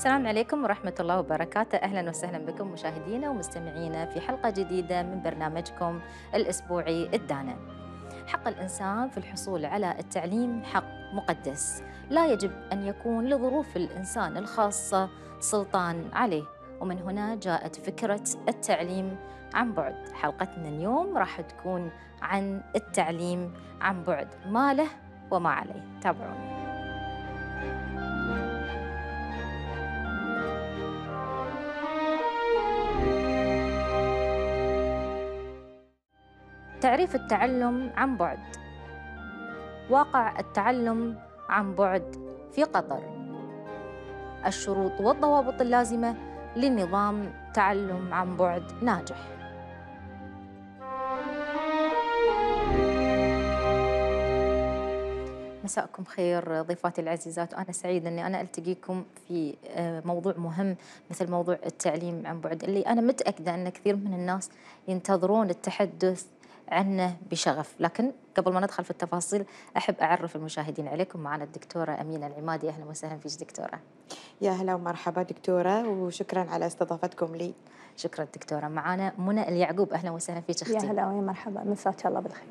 السلام عليكم ورحمة الله وبركاته أهلا وسهلا بكم مشاهدينا ومستمعينا في حلقة جديدة من برنامجكم الأسبوعي الدانة حق الإنسان في الحصول على التعليم حق مقدس لا يجب أن يكون لظروف الإنسان الخاصة سلطان عليه ومن هنا جاءت فكرة التعليم عن بعد حلقتنا اليوم راح تكون عن التعليم عن بعد ما له وما عليه تابعونا تعريف التعلم عن بعد واقع التعلم عن بعد في قطر الشروط والضوابط اللازمة لنظام تعلم عن بعد ناجح مساءكم خير ضيفاتي العزيزات وانا سعيده اني انا التقيكم في آه، موضوع مهم مثل موضوع التعليم عن بعد اللي انا متاكده ان كثير من الناس ينتظرون التحدث عنه بشغف لكن قبل ما ندخل في التفاصيل أحب أعرف المشاهدين عليكم معنا الدكتورة أمينة العمادي أهلا وسهلا فيك دكتورة يا هلا ومرحبا دكتورة وشكرا على استضافتكم لي شكرا دكتورة معنا منى اليعقوب أهلا وسهلا فيك أختي يا هلا ويا مرحبا مساك الله بالخير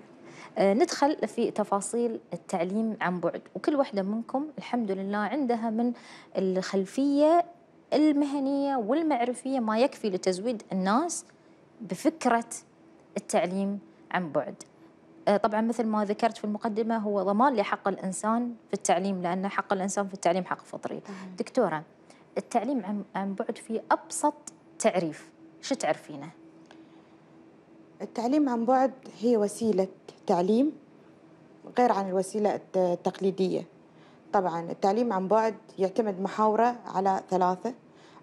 آه، ندخل في تفاصيل التعليم عن بعد وكل واحدة منكم الحمد لله عندها من الخلفية المهنية والمعرفية ما يكفي لتزويد الناس بفكرة التعليم عن بعد آه، طبعا مثل ما ذكرت في المقدمة هو ضمان لحق الإنسان في التعليم لأن حق الإنسان في التعليم حق فطري دكتورة التعليم عن, بعد في أبسط تعريف شو تعرفينه؟ التعليم عن بعد هي وسيلة تعليم غير عن الوسيلة التقليدية طبعا التعليم عن بعد يعتمد محاورة على ثلاثة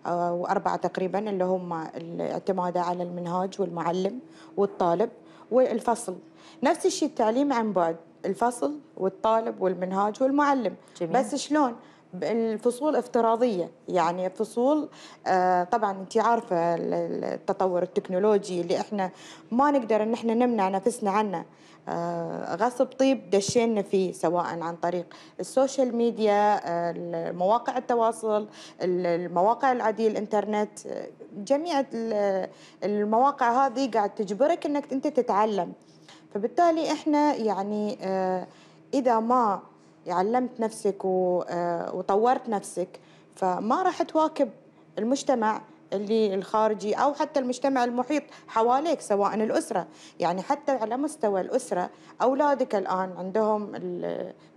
أو آه، أربعة تقريبا اللي هم الاعتماد على المنهاج والمعلم والطالب والفصل نفس الشيء التعليم عن بعد الفصل والطالب والمنهاج والمعلم جميل. بس شلون الفصول افتراضيه يعني فصول آه طبعا انت عارفه التطور التكنولوجي اللي احنا ما نقدر ان احنا نمنع نفسنا عنه آه غصب طيب دشينا فيه سواء عن طريق السوشيال ميديا آه مواقع التواصل المواقع العاديه الانترنت جميع المواقع هذه قاعد تجبرك انك انت تتعلم فبالتالي احنا يعني آه، اذا ما علمت نفسك آه، وطورت نفسك فما راح تواكب المجتمع اللي الخارجي او حتى المجتمع المحيط حواليك سواء الاسره يعني حتى على مستوى الاسره اولادك الان عندهم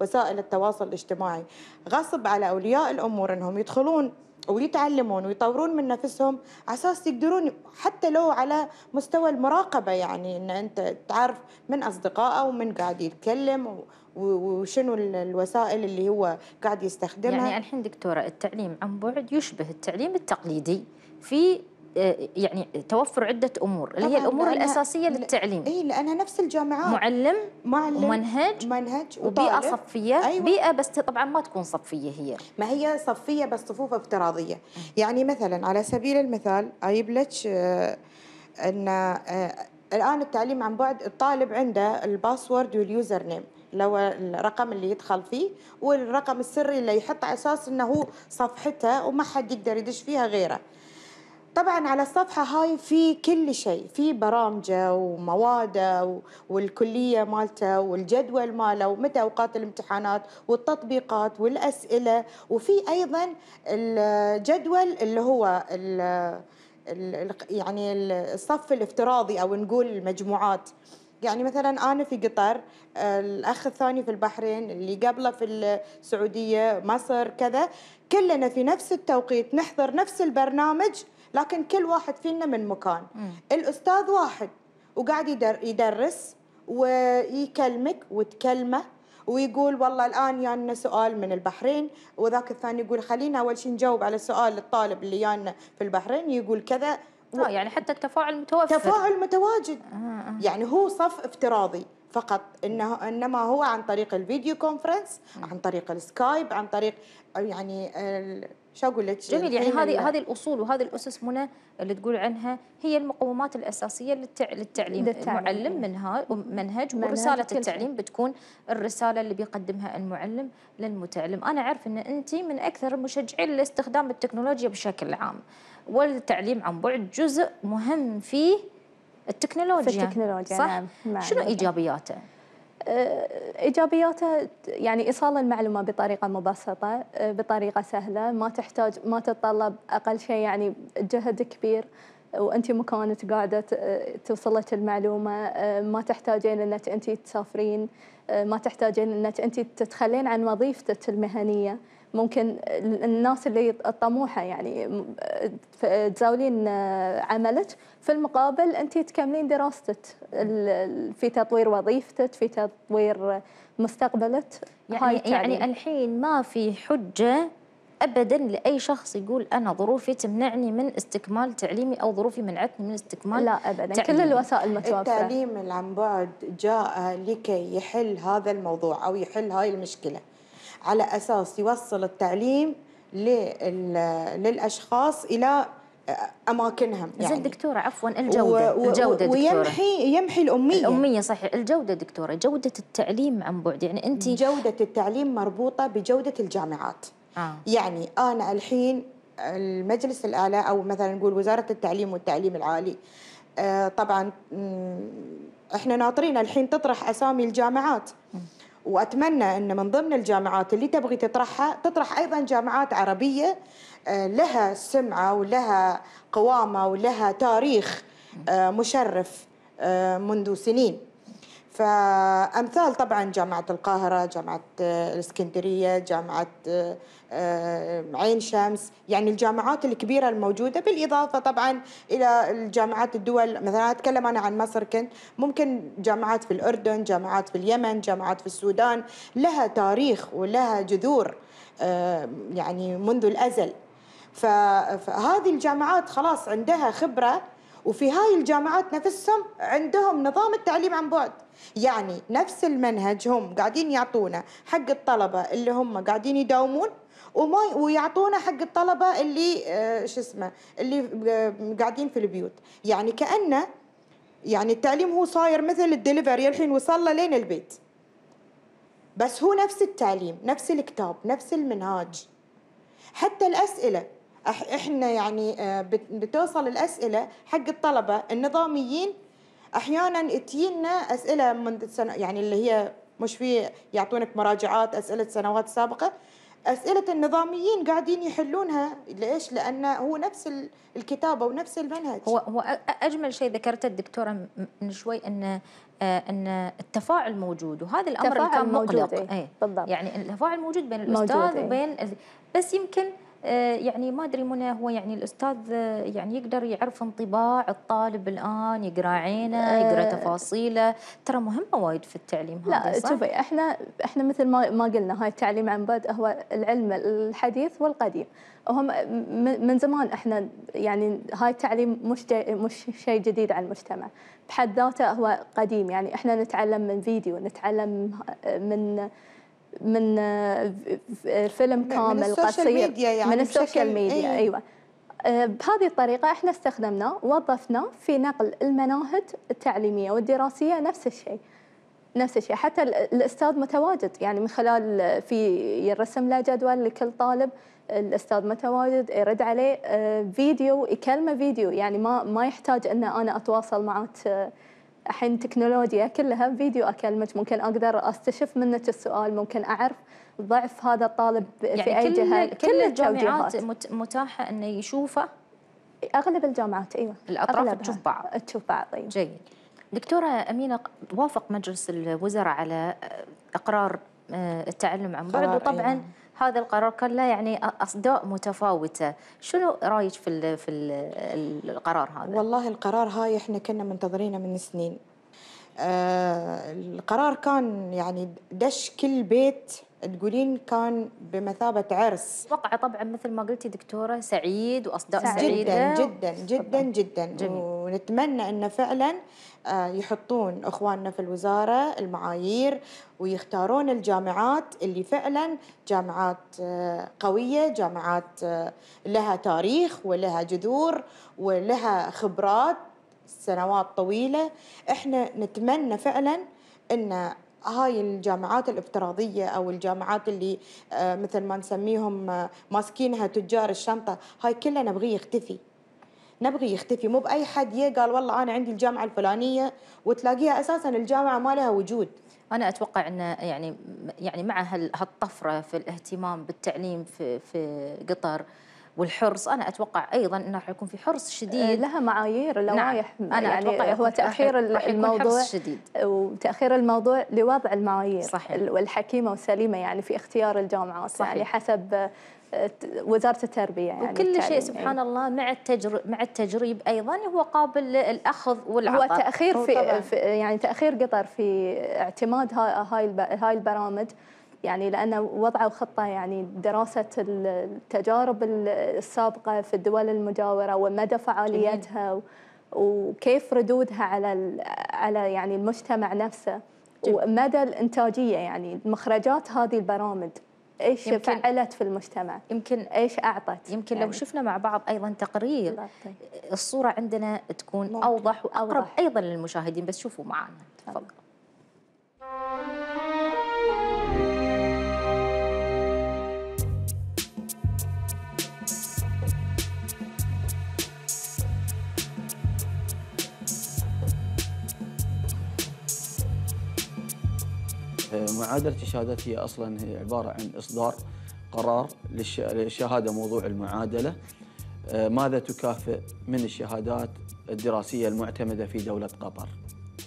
وسائل التواصل الاجتماعي غصب على اولياء الامور انهم يدخلون ويتعلمون ويطورون من نفسهم على اساس يقدرون حتى لو على مستوى المراقبه يعني ان انت تعرف من اصدقائه ومن قاعد يتكلم وشنو الوسائل اللي هو قاعد يستخدمها يعني الحين دكتوره التعليم عن بعد يشبه التعليم التقليدي في آه، يعني توفر عده امور اللي هي الامور الاساسيه للتعليم اي لانها نفس الجامعات معلم معلم ومنهج منهج وبيئه صفيه أيوة. بيئه بس طبعا ما تكون صفيه هي ما هي صفيه بس صفوف افتراضيه يعني مثلا على سبيل المثال اجيب لك آه، ان آه، الان التعليم عن بعد الطالب عنده الباسورد واليوزر نيم اللي هو الرقم اللي يدخل فيه والرقم السري اللي يحط على اساس انه هو صفحته وما حد يقدر يدش فيها غيره طبعا على الصفحة هاي في كل شيء في برامجه ومواده والكلية مالته والجدول ماله ومتى أوقات الامتحانات والتطبيقات والأسئلة وفي أيضا الجدول اللي هو يعني الصف الافتراضي أو نقول المجموعات يعني مثلا انا في قطر الاخ الثاني في البحرين اللي قبله في السعوديه مصر كذا كلنا في نفس التوقيت نحضر نفس البرنامج لكن كل واحد فينا من مكان مم. الأستاذ واحد وقاعد يدر يدرس ويكلمك وتكلمه ويقول والله الان يانا يعني سؤال من البحرين وذاك الثاني يقول خلينا اول شيء نجاوب على سؤال الطالب اللي يانا يعني في البحرين يقول كذا و... آه، يعني حتى التفاعل متوفر تفاعل متواجد آه، آه. يعني هو صف افتراضي فقط انه انما هو عن طريق الفيديو كونفرنس عن طريق السكايب عن طريق يعني ال... شو اقول لك جميل يعني هذه هذه الاصول وهذه الاسس منى اللي تقول عنها هي المقومات الاساسيه للتع... للتعليم, للتعليم المعلم إيه. منها منهج ورساله التعليم بتكون الرساله اللي بيقدمها المعلم للمتعلم انا اعرف ان انت من اكثر المشجعين لاستخدام التكنولوجيا بشكل عام والتعليم عن بعد جزء مهم فيه التكنولوجيا في التكنولوجيا صح نعم. نعم، شنو نعم. ايجابياته آه، ايجابياته يعني ايصال المعلومه بطريقه مبسطه آه، بطريقه سهله ما تحتاج ما تتطلب اقل شيء يعني جهد كبير وانت مكانك قاعده توصلك المعلومه آه، ما تحتاجين انك انت تسافرين ما تحتاجين انك انت تتخلين عن وظيفتك المهنيه ممكن الناس اللي طموحه يعني تزاولين آه، عملك في المقابل انت تكملين دراستك في تطوير وظيفتك في تطوير مستقبلك يعني يعني الحين ما في حجه ابدا لاي شخص يقول انا ظروفي تمنعني من استكمال تعليمي او ظروفي منعتني من استكمال لا ابدا تعليمي. كل الوسائل متوفره التعليم عن بعد جاء لكي يحل هذا الموضوع او يحل هاي المشكله على اساس يوصل التعليم للاشخاص الى اماكنهم يعني زين دكتوره عفوا الجوده و... الجوده دكتوره ويمحي يمحي الاميه الاميه صحيح الجوده دكتوره جوده التعليم عن بعد يعني انت جوده التعليم مربوطه بجوده الجامعات آه. يعني انا الحين المجلس الاعلى او مثلا نقول وزاره التعليم والتعليم العالي آه، طبعا احنا ناطرين الحين تطرح اسامي الجامعات واتمنى ان من ضمن الجامعات اللي تبغي تطرحها تطرح ايضا جامعات عربيه آه، لها سمعه ولها قوامه ولها تاريخ آه، مشرف آه، منذ سنين فأمثال طبعا جامعة القاهرة جامعة آه، الإسكندرية جامعة آه، آه، عين شمس يعني الجامعات الكبيرة الموجودة بالإضافة طبعا إلى الجامعات الدول مثلا أتكلم أنا عن مصر كنت ممكن جامعات في الأردن جامعات في اليمن جامعات في السودان لها تاريخ ولها جذور يعني منذ الأزل فهذه الجامعات خلاص عندها خبره وفي هاي الجامعات نفسهم عندهم نظام التعليم عن بعد يعني نفس المنهج هم قاعدين يعطونا حق الطلبة اللي هم قاعدين يداومون وما ويعطونا حق الطلبة اللي آه، شو اسمه اللي آه، قاعدين في البيوت يعني كأنه يعني التعليم هو صاير مثل الدليفري الحين وصل له لين البيت بس هو نفس التعليم نفس الكتاب نفس المنهاج حتى الأسئلة احنا يعني آه، بتوصل الأسئلة حق الطلبة النظاميين احيانا تجينا اسئله من سنة يعني اللي هي مش في يعطونك مراجعات اسئله سنوات سابقه اسئله النظاميين قاعدين يحلونها ليش لان هو نفس الكتابه ونفس المنهج هو هو اجمل شيء ذكرته الدكتوره من شوي ان آه، ان التفاعل موجود وهذا الامر اللي كان مقلق موجود إيه،, ايه. بالضبط يعني التفاعل موجود بين الاستاذ موجود ايه. وبين بس يمكن آه، يعني ما ادري منى هو يعني الاستاذ آه، يعني يقدر يعرف انطباع الطالب الان يقرا عينه يقرا آه، تفاصيله ترى مهمه وايد في التعليم هذا لا شوفي احنا احنا مثل ما ما قلنا هاي التعليم عن بعد هو العلم الحديث والقديم هم من زمان احنا يعني هاي التعليم مش مش شيء جديد على المجتمع بحد ذاته هو قديم يعني احنا نتعلم من فيديو نتعلم من من آه، آه، فيلم كامل من قصير ميديا يعني من السوشيال إيه. ميديا ايوه آه، بهذه الطريقة احنا استخدمنا وظفنا في نقل المناهج التعليمية والدراسية نفس الشيء نفس الشيء حتى الأستاذ متواجد يعني من خلال في يرسم له جدول لكل طالب الأستاذ متواجد يرد عليه فيديو يكلمه فيديو يعني ما ما يحتاج أن أنا أتواصل معه الحين تكنولوجيا كلها فيديو اكلمك ممكن اقدر استشف منك السؤال ممكن اعرف ضعف هذا الطالب يعني في اي جهه كل, كل الجامعات متاحه انه يشوفه اغلب الجامعات ايوه الاطراف تشوف بعض تشوف بعض ايوه جيد دكتوره امينه وافق مجلس الوزراء على آه، اقرار آه، التعلم عن بعد وطبعا أيوة. هذا القرار كان له يعني اصداء متفاوته شنو رايك في في القرار هذا والله القرار هاي احنا كنا منتظرينه من سنين آه القرار كان يعني دش كل بيت تقولين كان بمثابة عرس وقع طبعا مثل ما قلتي دكتورة سعيد وأصداء سعيدة جدا سعيد جدا جدا جدا, جدا ونتمنى أنه فعلا آه، يحطون اخواننا في الوزاره المعايير ويختارون الجامعات اللي فعلا جامعات آه، قويه، جامعات آه، لها تاريخ ولها جذور ولها خبرات سنوات طويله، احنا نتمنى فعلا ان هاي الجامعات الافتراضية أو الجامعات اللي مثل ما نسميهم ماسكينها تجار الشنطة هاي كلها نبغيه يختفي نبغي يختفي مو باي حد يجي قال والله انا عندي الجامعه الفلانيه وتلاقيها اساسا الجامعه ما لها وجود انا اتوقع ان يعني يعني مع هالطفره في الاهتمام بالتعليم في في قطر والحرص انا اتوقع ايضا انه راح يكون في حرص شديد لها معايير اللوائح نعم. انا يعني أتوقع هو تاخير الموضوع شديد وتاخير الموضوع لوضع المعايير صحيح. والحكيمه والسليمه يعني في اختيار الجامعات صحيح. يعني حسب وزاره التربيه يعني وكل شيء إيه. سبحان يعني. الله مع التجرب مع التجريب ايضا هو قابل للاخذ والعطاء هو تاخير في, في يعني تاخير قطر في اعتماد هاي هاي البرامج يعني لأنه وضعوا خطة يعني دراسة التجارب السابقة في الدول المجاورة ومدى فعاليتها وكيف ردودها على على يعني المجتمع نفسه ومدى الإنتاجية يعني مخرجات هذه البرامج ايش يمكن فعلت في المجتمع يمكن ايش اعطت يمكن يعني لو شفنا مع بعض ايضا تقرير طيب. الصوره عندنا تكون ممكن. اوضح واقرب أوضح. ايضا للمشاهدين بس شوفوا معنا تفضل طيب. معادلة الشهادات هي أصلا هي عبارة عن إصدار قرار للشهادة موضوع المعادلة آه، ماذا تكافئ من الشهادات الدراسية المعتمدة في دولة قطر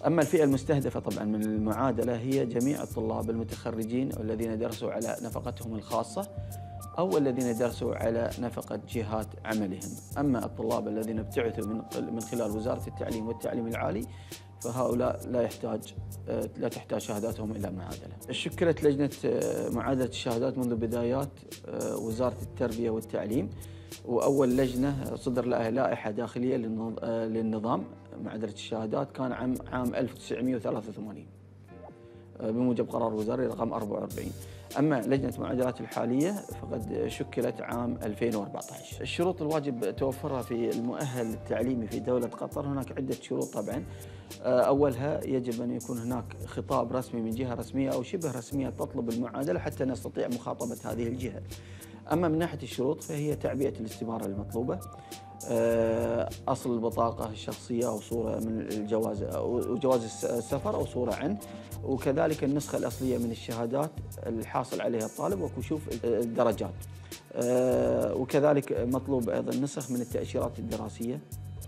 أما الفئة المستهدفة طبعا من المعادلة هي جميع الطلاب المتخرجين الذين درسوا على نفقتهم الخاصة أو الذين درسوا على نفقة جهات عملهم أما الطلاب الذين ابتعثوا من خلال وزارة التعليم والتعليم العالي فهؤلاء لا يحتاج آه، لا تحتاج شهاداتهم الى معادله. شكلت لجنه آه، معادله الشهادات منذ بدايات آه، وزاره التربيه والتعليم واول لجنه صدر لها لائحه داخليه للنظام معادله الشهادات كان عام 1983. آه، بموجب قرار وزاري رقم 44 أما لجنة المعادلات الحالية فقد شكلت عام 2014 الشروط الواجب توفرها في المؤهل التعليمي في دولة قطر هناك عدة شروط طبعا آه، أولها يجب أن يكون هناك خطاب رسمي من جهة رسمية أو شبه رسمية تطلب المعادلة حتى نستطيع مخاطبة هذه الجهة أما من ناحية الشروط فهي تعبئة الاستمارة المطلوبة آه، اصل البطاقه الشخصيه او صوره من الجواز او جواز السفر او صوره عنه وكذلك النسخه الاصليه من الشهادات الحاصل عليها الطالب وكشوف الدرجات آه، وكذلك مطلوب ايضا نسخ من التاشيرات الدراسيه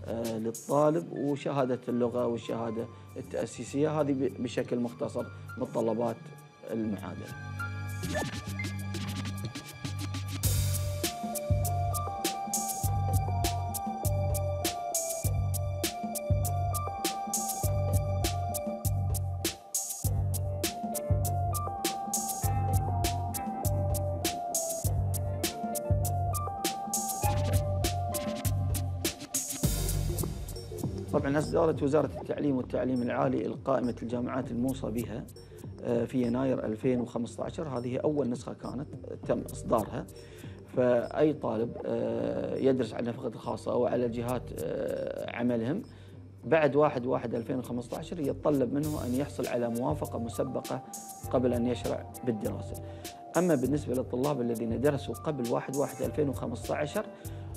آه، للطالب وشهاده اللغه والشهاده التاسيسيه هذه بشكل مختصر متطلبات المعادله أصدرت وزارة التعليم والتعليم العالي القائمة الجامعات الموصى بها آه، في يناير 2015 هذه أول نسخة كانت تم إصدارها فأي طالب آه، يدرس على النفقة الخاصة أو على جهات آه، عملهم بعد 1 1 2015 يتطلب منه ان يحصل على موافقه مسبقه قبل ان يشرع بالدراسه. أما بالنسبة للطلاب الذين درسوا قبل 1 1 2015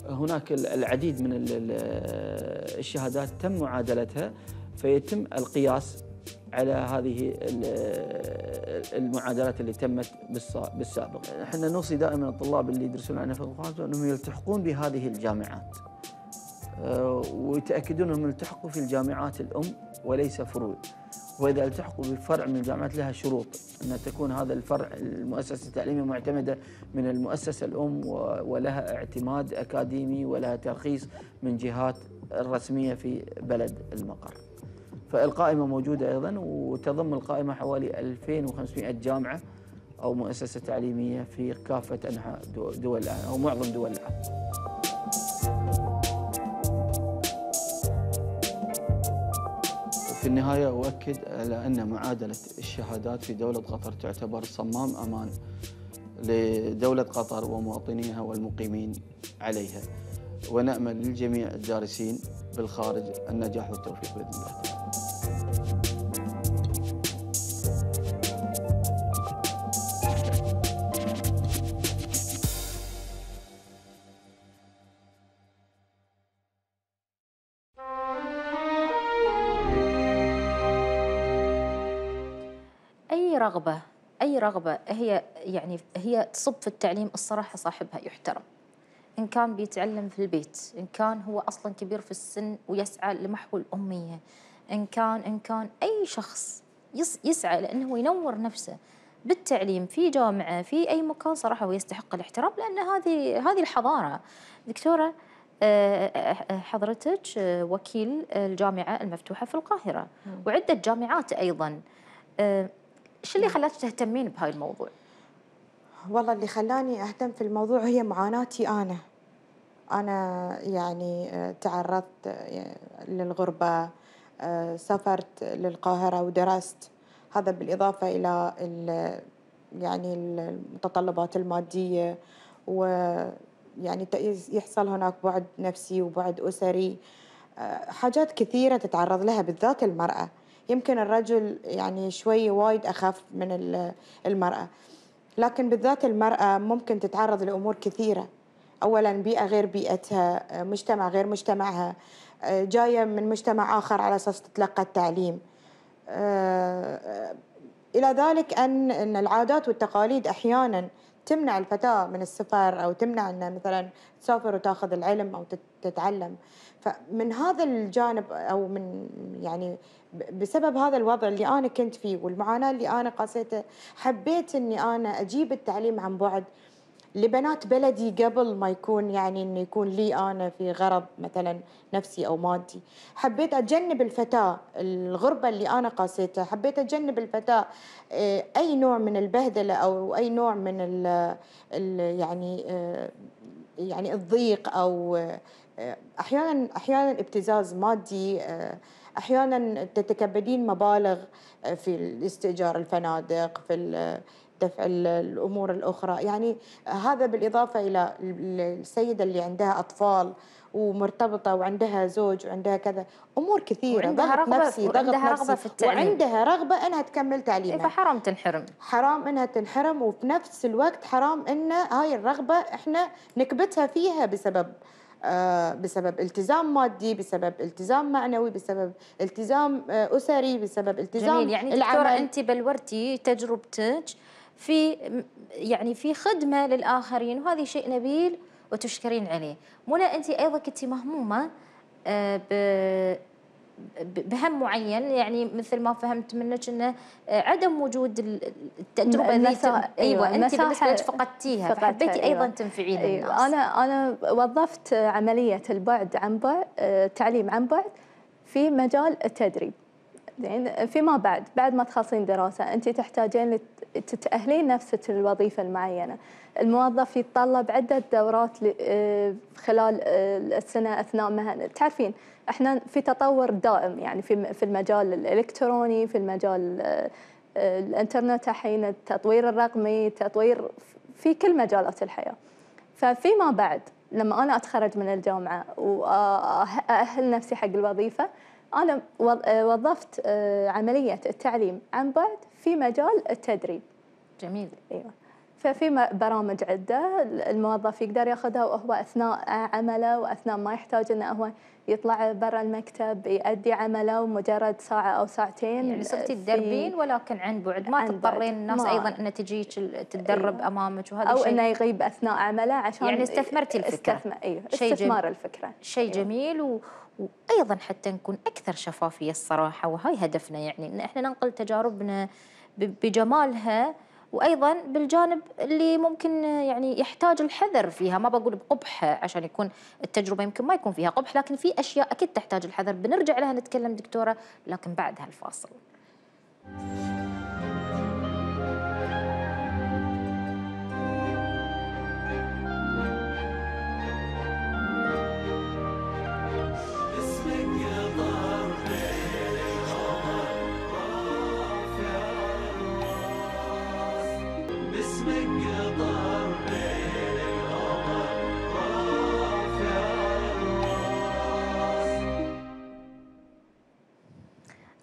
هناك العديد من الشهادات تم معادلتها فيتم القياس على هذه المعادلات اللي تمت بالسابق احنا نوصي دائما الطلاب اللي يدرسون عن 2015 انهم يلتحقون بهذه الجامعات آه، ويتاكدون انهم التحقوا في الجامعات الام وليس فروع واذا التحقوا بفرع من الجامعات لها شروط ان تكون هذا الفرع المؤسسه التعليميه معتمده من المؤسسه الام ولها اعتماد اكاديمي ولها ترخيص من جهات الرسميه في بلد المقر. فالقائمه موجوده ايضا وتضم القائمه حوالي 2500 جامعه او مؤسسه تعليميه في كافه انحاء دول العالم او معظم دول العالم. في النهاية أؤكد على أن معادلة الشهادات في دولة قطر تعتبر صمام أمان لدولة قطر ومواطنيها والمقيمين عليها ونأمل للجميع الدارسين بالخارج النجاح والتوفيق بإذن الله رغبة أي رغبة هي يعني هي تصب في التعليم الصراحة صاحبها يحترم إن كان بيتعلم في البيت إن كان هو أصلا كبير في السن ويسعى لمحو الأمية إن كان إن كان أي شخص يسعى لأنه ينور نفسه بالتعليم في جامعة في أي مكان صراحة هو يستحق الاحترام لأن هذه هذه الحضارة دكتورة آه، حضرتك وكيل الجامعة المفتوحة في القاهرة وعدة جامعات أيضا آه، ايش اللي خلاك تهتمين بهاي الموضوع؟ والله اللي خلاني اهتم في الموضوع هي معاناتي انا. انا يعني آه، تعرضت آه، للغربه آه، سافرت للقاهره ودرست هذا بالاضافه الى ال يعني المتطلبات الماديه ويعني يحصل هناك بعد نفسي وبعد اسري حاجات كثيره تتعرض لها بالذات المراه يمكن الرجل يعني شوي وايد أخف من المرأة لكن بالذات المرأة ممكن تتعرض لأمور كثيرة أولا بيئة غير بيئتها مجتمع غير مجتمعها جاية من مجتمع آخر على أساس تتلقى التعليم آه، إلى ذلك أن العادات والتقاليد أحيانا تمنع الفتاة من السفر أو تمنع أنها مثلا تسافر وتاخذ العلم أو تتعلم فمن هذا الجانب أو من يعني بسبب هذا الوضع اللي أنا كنت فيه والمعاناة اللي أنا قاسيته حبيت أني أنا أجيب التعليم عن بعد لبنات بلدي قبل ما يكون يعني انه يكون لي انا في غرض مثلا نفسي او مادي حبيت اجنب الفتاه الغربه اللي انا قاسيتها حبيت اجنب الفتاه آه، اي نوع من البهدله او اي نوع من الـ الـ يعني آه، يعني الضيق او آه، احيانا احيانا ابتزاز مادي احيانا تتكبدين مبالغ في استئجار الفنادق في دفع الامور الاخرى يعني هذا بالاضافه الى السيده اللي عندها اطفال ومرتبطه وعندها زوج وعندها كذا امور كثيره وعندها ضغط رغبة نفسي ضغط وعندها نفسي رغبة في التعليم وعندها رغبه انها تكمل تعليمها إيه، فحرام تنحرم حرام انها تنحرم وفي نفس الوقت حرام ان هاي الرغبه احنا نكبتها فيها بسبب آه بسبب التزام مادي بسبب التزام معنوي بسبب التزام آه أسري بسبب التزام جميل يعني دكتورة أنت بلورتي تجربتك في يعني في خدمه للاخرين وهذا شيء نبيل وتشكرين عليه منى انت ايضا كنت مهمومه آه، ب بهم معين يعني مثل ما فهمت منك انه آه، عدم وجود التجربه ذات ذي أيوة،, ايوه انت بالنسبه فقدتيها فحبيتي أيوة. ايضا أيوة. تنفعين أيوة. الناس انا انا وظفت عمليه البعد عن بعد التعليم آه، عن بعد في مجال التدريب زين فيما بعد بعد ما تخلصين دراسه انت تحتاجين تتاهلين نفسك للوظيفه المعينه الموظف يتطلب عده دورات آه، خلال آه، السنه اثناء مهنه تعرفين احنا في تطور دائم يعني في في المجال الالكتروني في المجال آه، الانترنت الحين التطوير الرقمي التطوير في كل مجالات الحياه ففيما بعد لما انا اتخرج من الجامعه وااهل نفسي حق الوظيفه أنا وظفت آه، آه، عملية التعليم عن بعد في مجال التدريب جميل أيوة ففي برامج عدة الموظف يقدر ياخذها وهو أثناء عمله وأثناء ما يحتاج أنه هو يطلع برا المكتب يؤدي عمله ومجرد ساعة أو ساعتين يعني صرتي تدربين ولكن عن بعد ما تضطرين الناس ما أيضا أن تجيك تتدرب أيوه. أمامك وهذا أو أنه يغيب أثناء عمله عشان يعني استثمرتي الفكرة استثم... أيوه شي استثمار جميل. الفكرة شيء إيه. جميل و... وأيضا حتى نكون أكثر شفافية الصراحة وهاي هدفنا يعني أن إحنا ننقل تجاربنا بجمالها وايضا بالجانب اللي ممكن يعني يحتاج الحذر فيها ما بقول بقبح عشان يكون التجربه يمكن ما يكون فيها قبح لكن في اشياء اكيد تحتاج الحذر بنرجع لها نتكلم دكتوره لكن بعد هالفاصل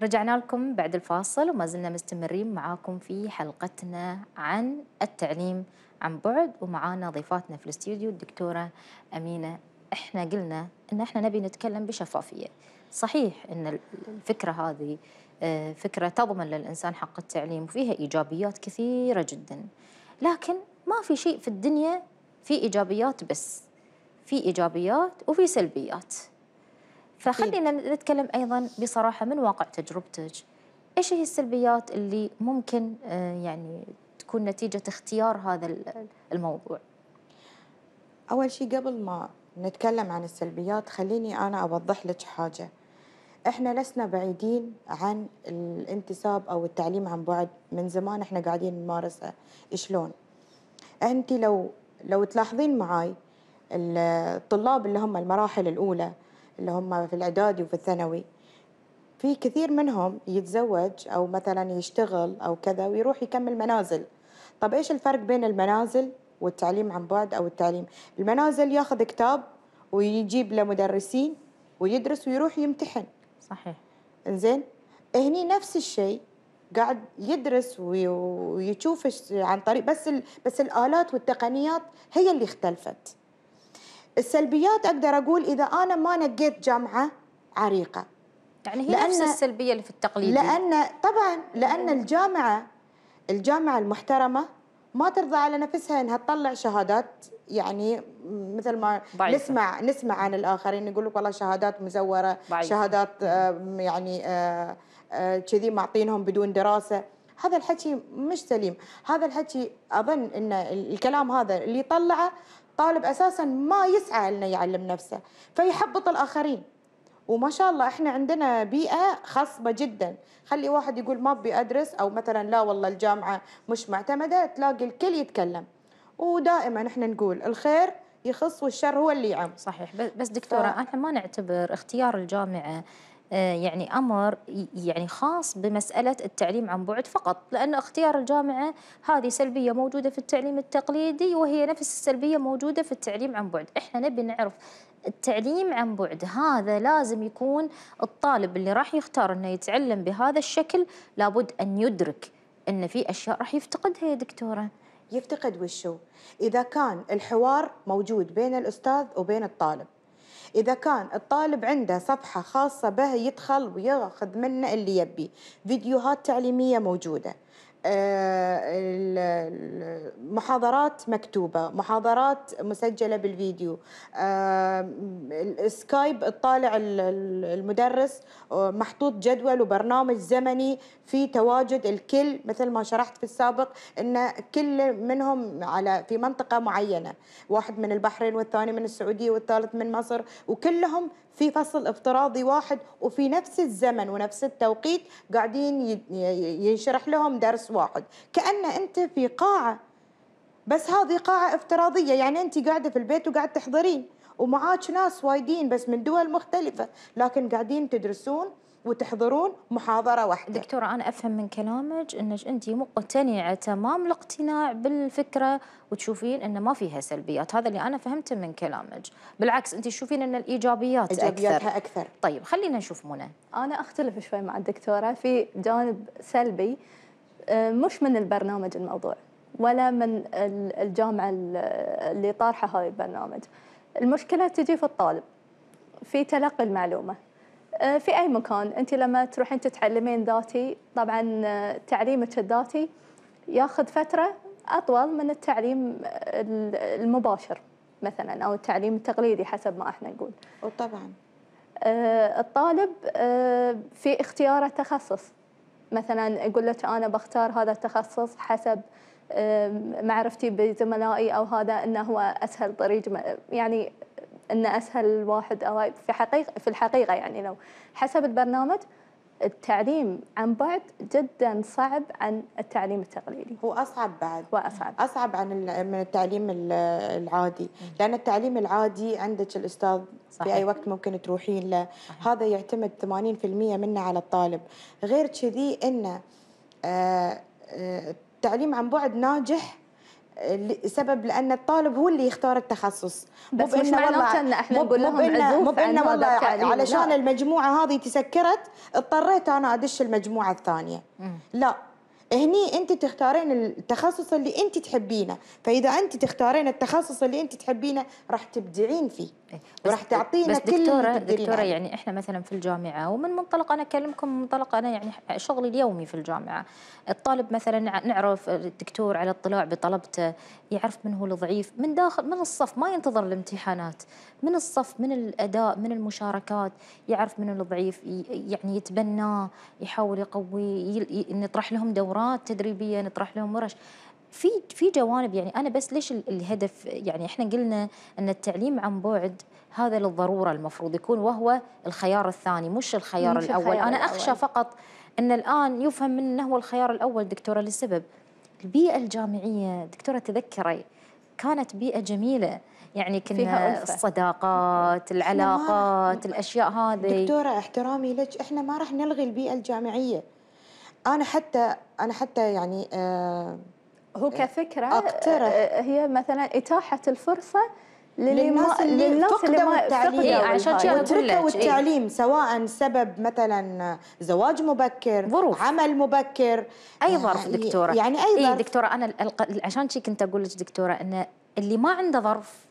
رجعنا لكم بعد الفاصل وما زلنا مستمرين معاكم في حلقتنا عن التعليم عن بعد ومعانا ضيفاتنا في الاستوديو الدكتورة أمينة احنا قلنا ان احنا نبي نتكلم بشفافية صحيح ان الفكرة هذه آه، فكرة تضمن للإنسان حق التعليم وفيها إيجابيات كثيرة جدا لكن ما في شيء في الدنيا في إيجابيات بس في إيجابيات وفي سلبيات فخلينا إيه. نتكلم ايضا بصراحه من واقع تجربتك ايش هي السلبيات اللي ممكن آه، يعني تكون نتيجه اختيار هذا الموضوع اول شيء قبل ما نتكلم عن السلبيات خليني انا اوضح لك حاجه احنا لسنا بعيدين عن الانتساب او التعليم عن بعد من زمان احنا قاعدين نمارسه شلون انت لو لو تلاحظين معاي الطلاب اللي هم المراحل الاولى اللي هم في الاعدادي وفي الثانوي في كثير منهم يتزوج او مثلا يشتغل او كذا ويروح يكمل منازل طب ايش الفرق بين المنازل والتعليم عن بعد او التعليم المنازل ياخذ كتاب ويجيب له مدرسين ويدرس ويروح يمتحن صحيح انزين هني نفس الشيء قاعد يدرس ويشوف عن طريق بس بس الالات والتقنيات هي اللي اختلفت السلبيات اقدر اقول اذا انا ما نقيت جامعه عريقه يعني هي لأن نفس السلبيه اللي في التقليد لان طبعا لان الجامعه الجامعه المحترمه ما ترضى على نفسها انها تطلع شهادات يعني مثل ما ضعيفة. نسمع نسمع عن الاخرين يقول لك والله شهادات مزوره ضعيفة. شهادات آه، يعني آه، آه، كذي معطينهم بدون دراسه هذا الحكي مش سليم هذا الحكي اظن ان الكلام هذا اللي طلعه طالب اساسا ما يسعى انه يعلم نفسه فيحبط الاخرين وما شاء الله احنا عندنا بيئه خصبه جدا خلي واحد يقول ما ابي ادرس او مثلا لا والله الجامعه مش معتمده تلاقي الكل يتكلم ودائما احنا نقول الخير يخص والشر هو اللي يعم صحيح بس دكتوره ف... احنا ما نعتبر اختيار الجامعه آه، يعني امر يعني خاص بمساله التعليم عن بعد فقط، لان اختيار الجامعه هذه سلبيه موجوده في التعليم التقليدي وهي نفس السلبيه موجوده في التعليم عن بعد، احنا نبي نعرف التعليم عن بعد هذا لازم يكون الطالب اللي راح يختار انه يتعلم بهذا الشكل لابد ان يدرك ان في اشياء راح يفتقدها يا دكتوره. يفتقد وشو؟ اذا كان الحوار موجود بين الاستاذ وبين الطالب. إذا كان الطالب عنده صفحة خاصة به يدخل وياخذ منه اللي يبيه فيديوهات تعليمية موجودة آه، محاضرات مكتوبة محاضرات مسجلة بالفيديو السكايب آه، الطالع المدرس آه، محطوط جدول وبرنامج زمني في تواجد الكل مثل ما شرحت في السابق أن كل منهم على في منطقة معينة واحد من البحرين والثاني من السعودية والثالث من مصر وكلهم في فصل افتراضي واحد وفي نفس الزمن ونفس التوقيت قاعدين ينشرح لهم درس واحد كأن أنت في قاعة بس هذه قاعة افتراضية يعني أنت قاعدة في البيت وقاعد تحضرين ومعاك ناس وايدين بس من دول مختلفة لكن قاعدين تدرسون وتحضرون محاضره واحده دكتوره انا افهم من كلامك انك انت مقتنعه تمام الاقتناع بالفكره وتشوفين ان ما فيها سلبيات هذا اللي انا فهمته من كلامك بالعكس انت تشوفين ان الايجابيات ايجابياتها اكثر, أكثر. طيب خلينا نشوف منى انا اختلف شوي مع الدكتوره في جانب سلبي آه، مش من البرنامج الموضوع ولا من الجامعه اللي طارحه هاي البرنامج المشكله تجي في الطالب في تلقي المعلومه آه، في اي مكان انت لما تروحين تتعلمين ذاتي طبعا آه، تعليمك الذاتي ياخذ فتره اطول من التعليم آه، المباشر مثلا او التعليم التقليدي حسب ما احنا نقول وطبعا الطالب في اختيار التخصص مثلا يقول لك انا بختار هذا التخصص حسب معرفتي بزملائي او هذا انه هو اسهل طريق يعني ان اسهل واحد في حقيقه في الحقيقه يعني لو حسب البرنامج التعليم عن بعد جدا صعب عن التعليم التقليدي هو اصعب بعد واصعب اصعب عن من التعليم العادي لان التعليم العادي عندك الاستاذ صحيح. في اي وقت ممكن تروحين له هذا يعتمد 80% منه على الطالب غير كذي ان آه، آه، التعليم عن بعد ناجح سبب لان الطالب هو اللي يختار التخصص بس مش معناته ان احنا نقول لهم عزوف مو بإن والله علشان لا. المجموعه هذه تسكرت اضطريت انا ادش المجموعه الثانيه لا هني انت تختارين التخصص اللي انت تحبينه فاذا انت تختارين التخصص اللي انت تحبينه راح تبدعين فيه إيه، وراح تعطينا بس كل دكتوره دكتوره يعني احنا مثلا في الجامعه ومن منطلق انا اكلمكم من منطلق انا يعني شغلي اليومي في الجامعه الطالب مثلا نعرف الدكتور على اطلاع بطلبته يعرف من هو الضعيف من داخل من الصف ما ينتظر الامتحانات من الصف من الاداء من المشاركات يعرف من الضعيف يعني يتبناه يحاول يقويه نطرح لهم دور دورات تدريبيه نطرح لهم ورش في في جوانب يعني انا بس ليش الهدف يعني احنا قلنا ان التعليم عن بعد هذا للضروره المفروض يكون وهو الخيار الثاني مش الخيار مش الاول الخيار انا اخشى الأول. فقط ان الان يفهم من انه هو الخيار الاول دكتوره لسبب البيئه الجامعيه دكتوره تذكري كانت بيئه جميله يعني كنا فيها الصداقات العلاقات الاشياء هذه دكتوره احترامي لك احنا ما راح نلغي البيئه الجامعيه انا حتى انا حتى يعني آه هو آه، كفكره أقترح آه، آه، هي مثلا اتاحه الفرصه للناس اللي للناس اللي ما التعليم عشان وتركوا التعليم إيه؟, إيه،, إيه. سواء سبب مثلا زواج مبكر ظروف عمل مبكر اي ظرف دكتوره يعني اي إيه، ظرف إيه دكتوره انا عشان شي كنت اقول لك دكتوره ان اللي ما عنده ظرف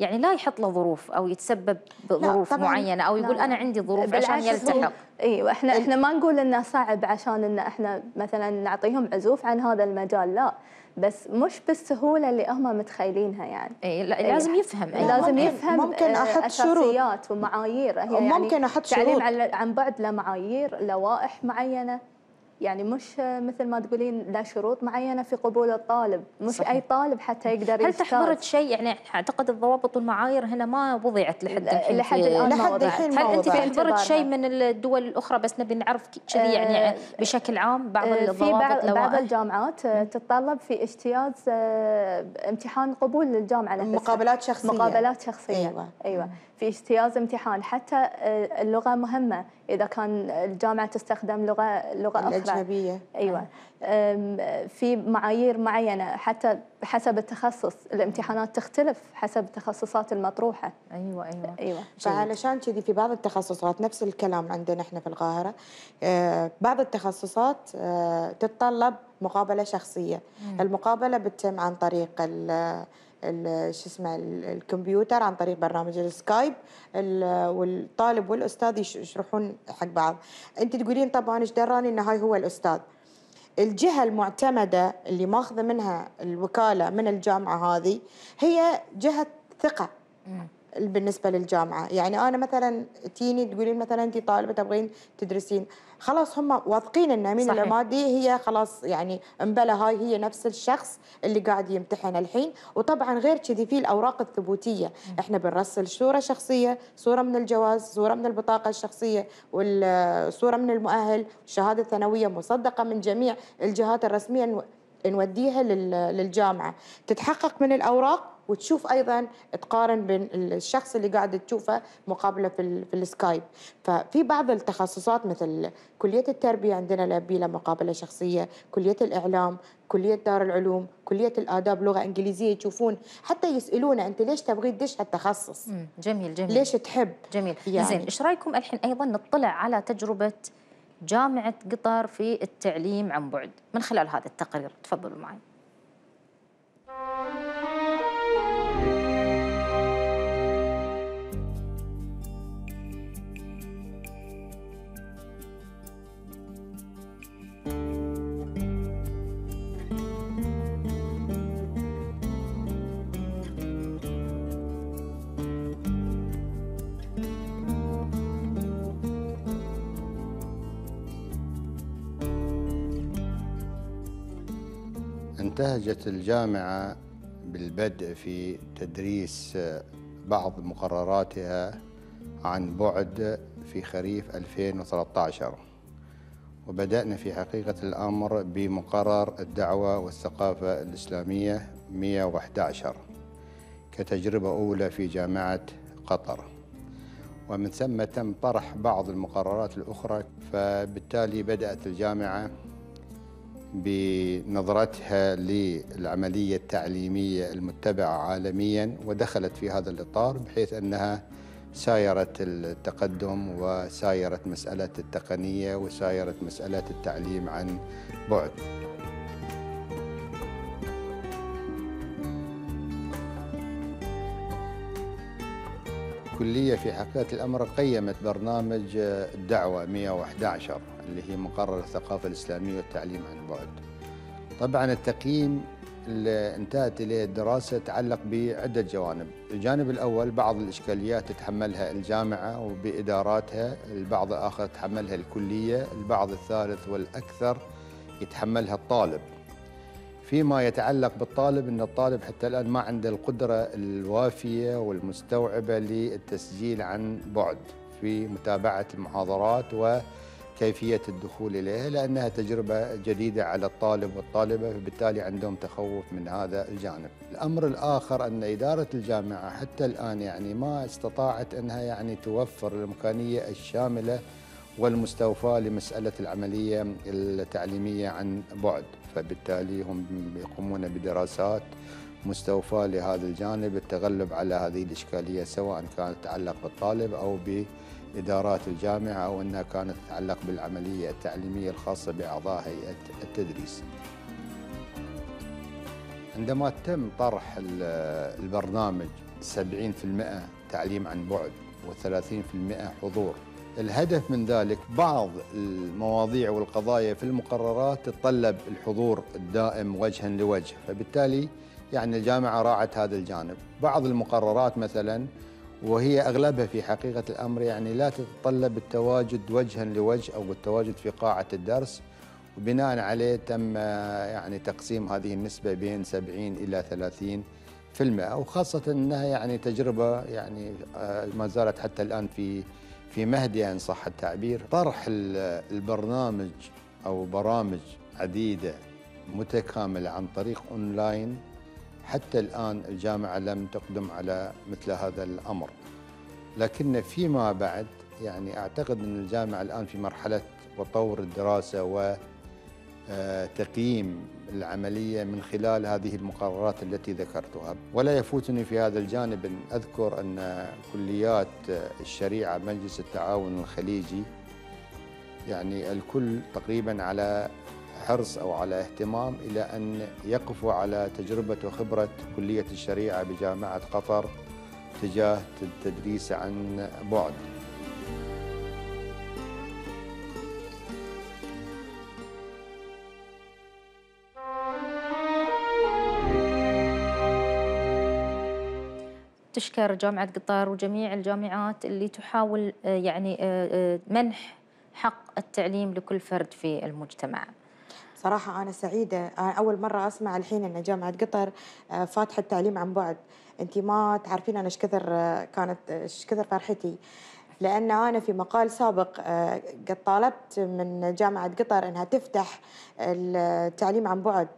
يعني لا يحط له ظروف او يتسبب بظروف معينه او يقول لا. انا عندي ظروف عشان يلتحق ايوه احنا احنا ما نقول انه صعب عشان ان احنا مثلا نعطيهم عزوف عن هذا المجال لا بس مش بالسهوله اللي هم متخيلينها يعني اي لا إيوه. لازم يفهم أي. لازم ممكن يفهم ممكن احط شروط ومعايير هي يعني ممكن يعني احط شروط تعليم عن بعد لمعايير لوائح معينه يعني مش مثل ما تقولين لا شروط معينه في قبول الطالب مش صحيح. اي طالب حتى يقدر هل تحضرت شيء يعني اعتقد الضوابط والمعايير هنا ما وضعت لحد الحين لحد الان لحد الحين هل انت تحضرت شيء من الدول الاخرى بس نبي نعرف كذي يعني آه، بشكل عام بعض آه، الضوابط في بعض, بعض الجامعات آه، تتطلب في اجتياز امتحان قبول للجامعه نفسها مقابلات شخصيه مقابلات شخصيه ايوه, أيوة. في اجتياز امتحان حتى اللغه مهمه اذا كان الجامعه تستخدم لغه لغه اخرى الاجنبيه ايوه نعم. في معايير معينه حتى حسب التخصص الامتحانات تختلف حسب التخصصات المطروحه ايوه ايوه ايوه فعلشان كذي في بعض التخصصات نفس الكلام عندنا احنا في القاهره أه، بعض التخصصات أه، تتطلب مقابله شخصيه المقابله بتتم عن طريق شو اسمه الكمبيوتر عن طريق برنامج السكايب والطالب والاستاذ يشرحون حق بعض انت تقولين طبعا ايش دراني ان هاي هو الاستاذ الجهة المعتمدة اللي ماخذة منها الوكالة من الجامعة هذه هي جهة ثقة بالنسبه للجامعه يعني انا مثلا تيني تقولين مثلا انت طالبه تبغين تدرسين خلاص هم واثقين ان امين العمادي هي خلاص يعني امبلا هاي هي نفس الشخص اللي قاعد يمتحن الحين وطبعا غير كذي في الاوراق الثبوتيه م. احنا بنرسل صوره شخصيه صوره من الجواز صوره من البطاقه الشخصيه والصوره من المؤهل الشهاده الثانويه مصدقه من جميع الجهات الرسميه نوديها للجامعه تتحقق من الاوراق وتشوف ايضا تقارن بين الشخص اللي قاعد تشوفه مقابله في, في السكايب ففي بعض التخصصات مثل كليه التربيه عندنا له مقابله شخصيه كليه الاعلام كلية دار العلوم كلية الآداب لغة إنجليزية يشوفون حتى يسألونه أنت ليش تبغي تدش هالتخصص جميل جميل ليش تحب جميل يعني. زين إيش رأيكم الحين أيضا نطلع على تجربة جامعة قطر في التعليم عن بعد من خلال هذا التقرير تفضلوا معي انتهجت الجامعة بالبدء في تدريس بعض مقرراتها عن بعد في خريف 2013 وبدأنا في حقيقة الأمر بمقرر الدعوة والثقافة الإسلامية 111 كتجربة أولى في جامعة قطر ومن ثم تم طرح بعض المقررات الأخرى فبالتالي بدأت الجامعة بنظرتها للعملية التعليمية المتبعة عالميا ودخلت في هذا الإطار بحيث أنها سايرت التقدم وسايرت مسألة التقنية وسايرت مسألة التعليم عن بعد الكلية في حقيقة الأمر قيمت برنامج الدعوة 111 اللي هي مقرر الثقافة الإسلامية والتعليم عن بعد طبعا التقييم اللي انتهت إليه الدراسة تعلق بعدة جوانب الجانب الأول بعض الإشكاليات تتحملها الجامعة وبإداراتها البعض الآخر تتحملها الكلية البعض الثالث والأكثر يتحملها الطالب فيما يتعلق بالطالب ان الطالب حتى الان ما عنده القدره الوافيه والمستوعبه للتسجيل عن بعد في متابعه المحاضرات و كيفية الدخول إليها لأنها تجربة جديدة على الطالب والطالبة فبالتالي عندهم تخوف من هذا الجانب الأمر الآخر أن إدارة الجامعة حتى الآن يعني ما استطاعت أنها يعني توفر الإمكانية الشاملة والمستوفى لمسألة العملية التعليمية عن بعد فبالتالي هم يقومون بدراسات مستوفى لهذا الجانب التغلب على هذه الإشكالية سواء كانت تتعلق بالطالب أو بالطالب إدارات الجامعة أو أنها كانت تتعلق بالعملية التعليمية الخاصة بأعضاء هيئة التدريس عندما تم طرح البرنامج 70% تعليم عن بعد و30% حضور الهدف من ذلك بعض المواضيع والقضايا في المقررات تتطلب الحضور الدائم وجها لوجه فبالتالي يعني الجامعة راعت هذا الجانب بعض المقررات مثلا وهي أغلبها في حقيقة الأمر يعني لا تتطلب التواجد وجها لوجه أو التواجد في قاعة الدرس وبناء عليه تم آه، يعني تقسيم هذه النسبة بين 70 إلى 30 في المئة وخاصة أنها يعني تجربة يعني آه، ما زالت حتى الآن في في مهدها إن صح التعبير طرح البرنامج أو برامج عديدة متكاملة عن طريق أونلاين حتى الآن الجامعة لم تقدم على مثل هذا الأمر لكن فيما بعد يعني أعتقد أن الجامعة الآن في مرحلة وطور الدراسة وتقييم آه، العملية من خلال هذه المقررات التي ذكرتها ولا يفوتني في هذا الجانب أن أذكر أن كليات الشريعة مجلس التعاون الخليجي يعني الكل تقريبا على حرص أو على اهتمام إلى أن يقفوا على تجربة وخبرة كلية الشريعة بجامعة قطر تجاه التدريس عن بعد تشكر جامعة قطر وجميع الجامعات اللي تحاول آه، يعني آه، آه، منح حق التعليم لكل فرد في المجتمع صراحة أنا سعيدة أنا أول مرة أسمع الحين أن جامعة قطر آه، فاتحة التعليم عن بعد أنت ما تعرفين أنا شكثر كثر آه، كانت شكثر كثر فرحتي لأن أنا في مقال سابق آه، قد طالبت من جامعة قطر أنها تفتح التعليم عن بعد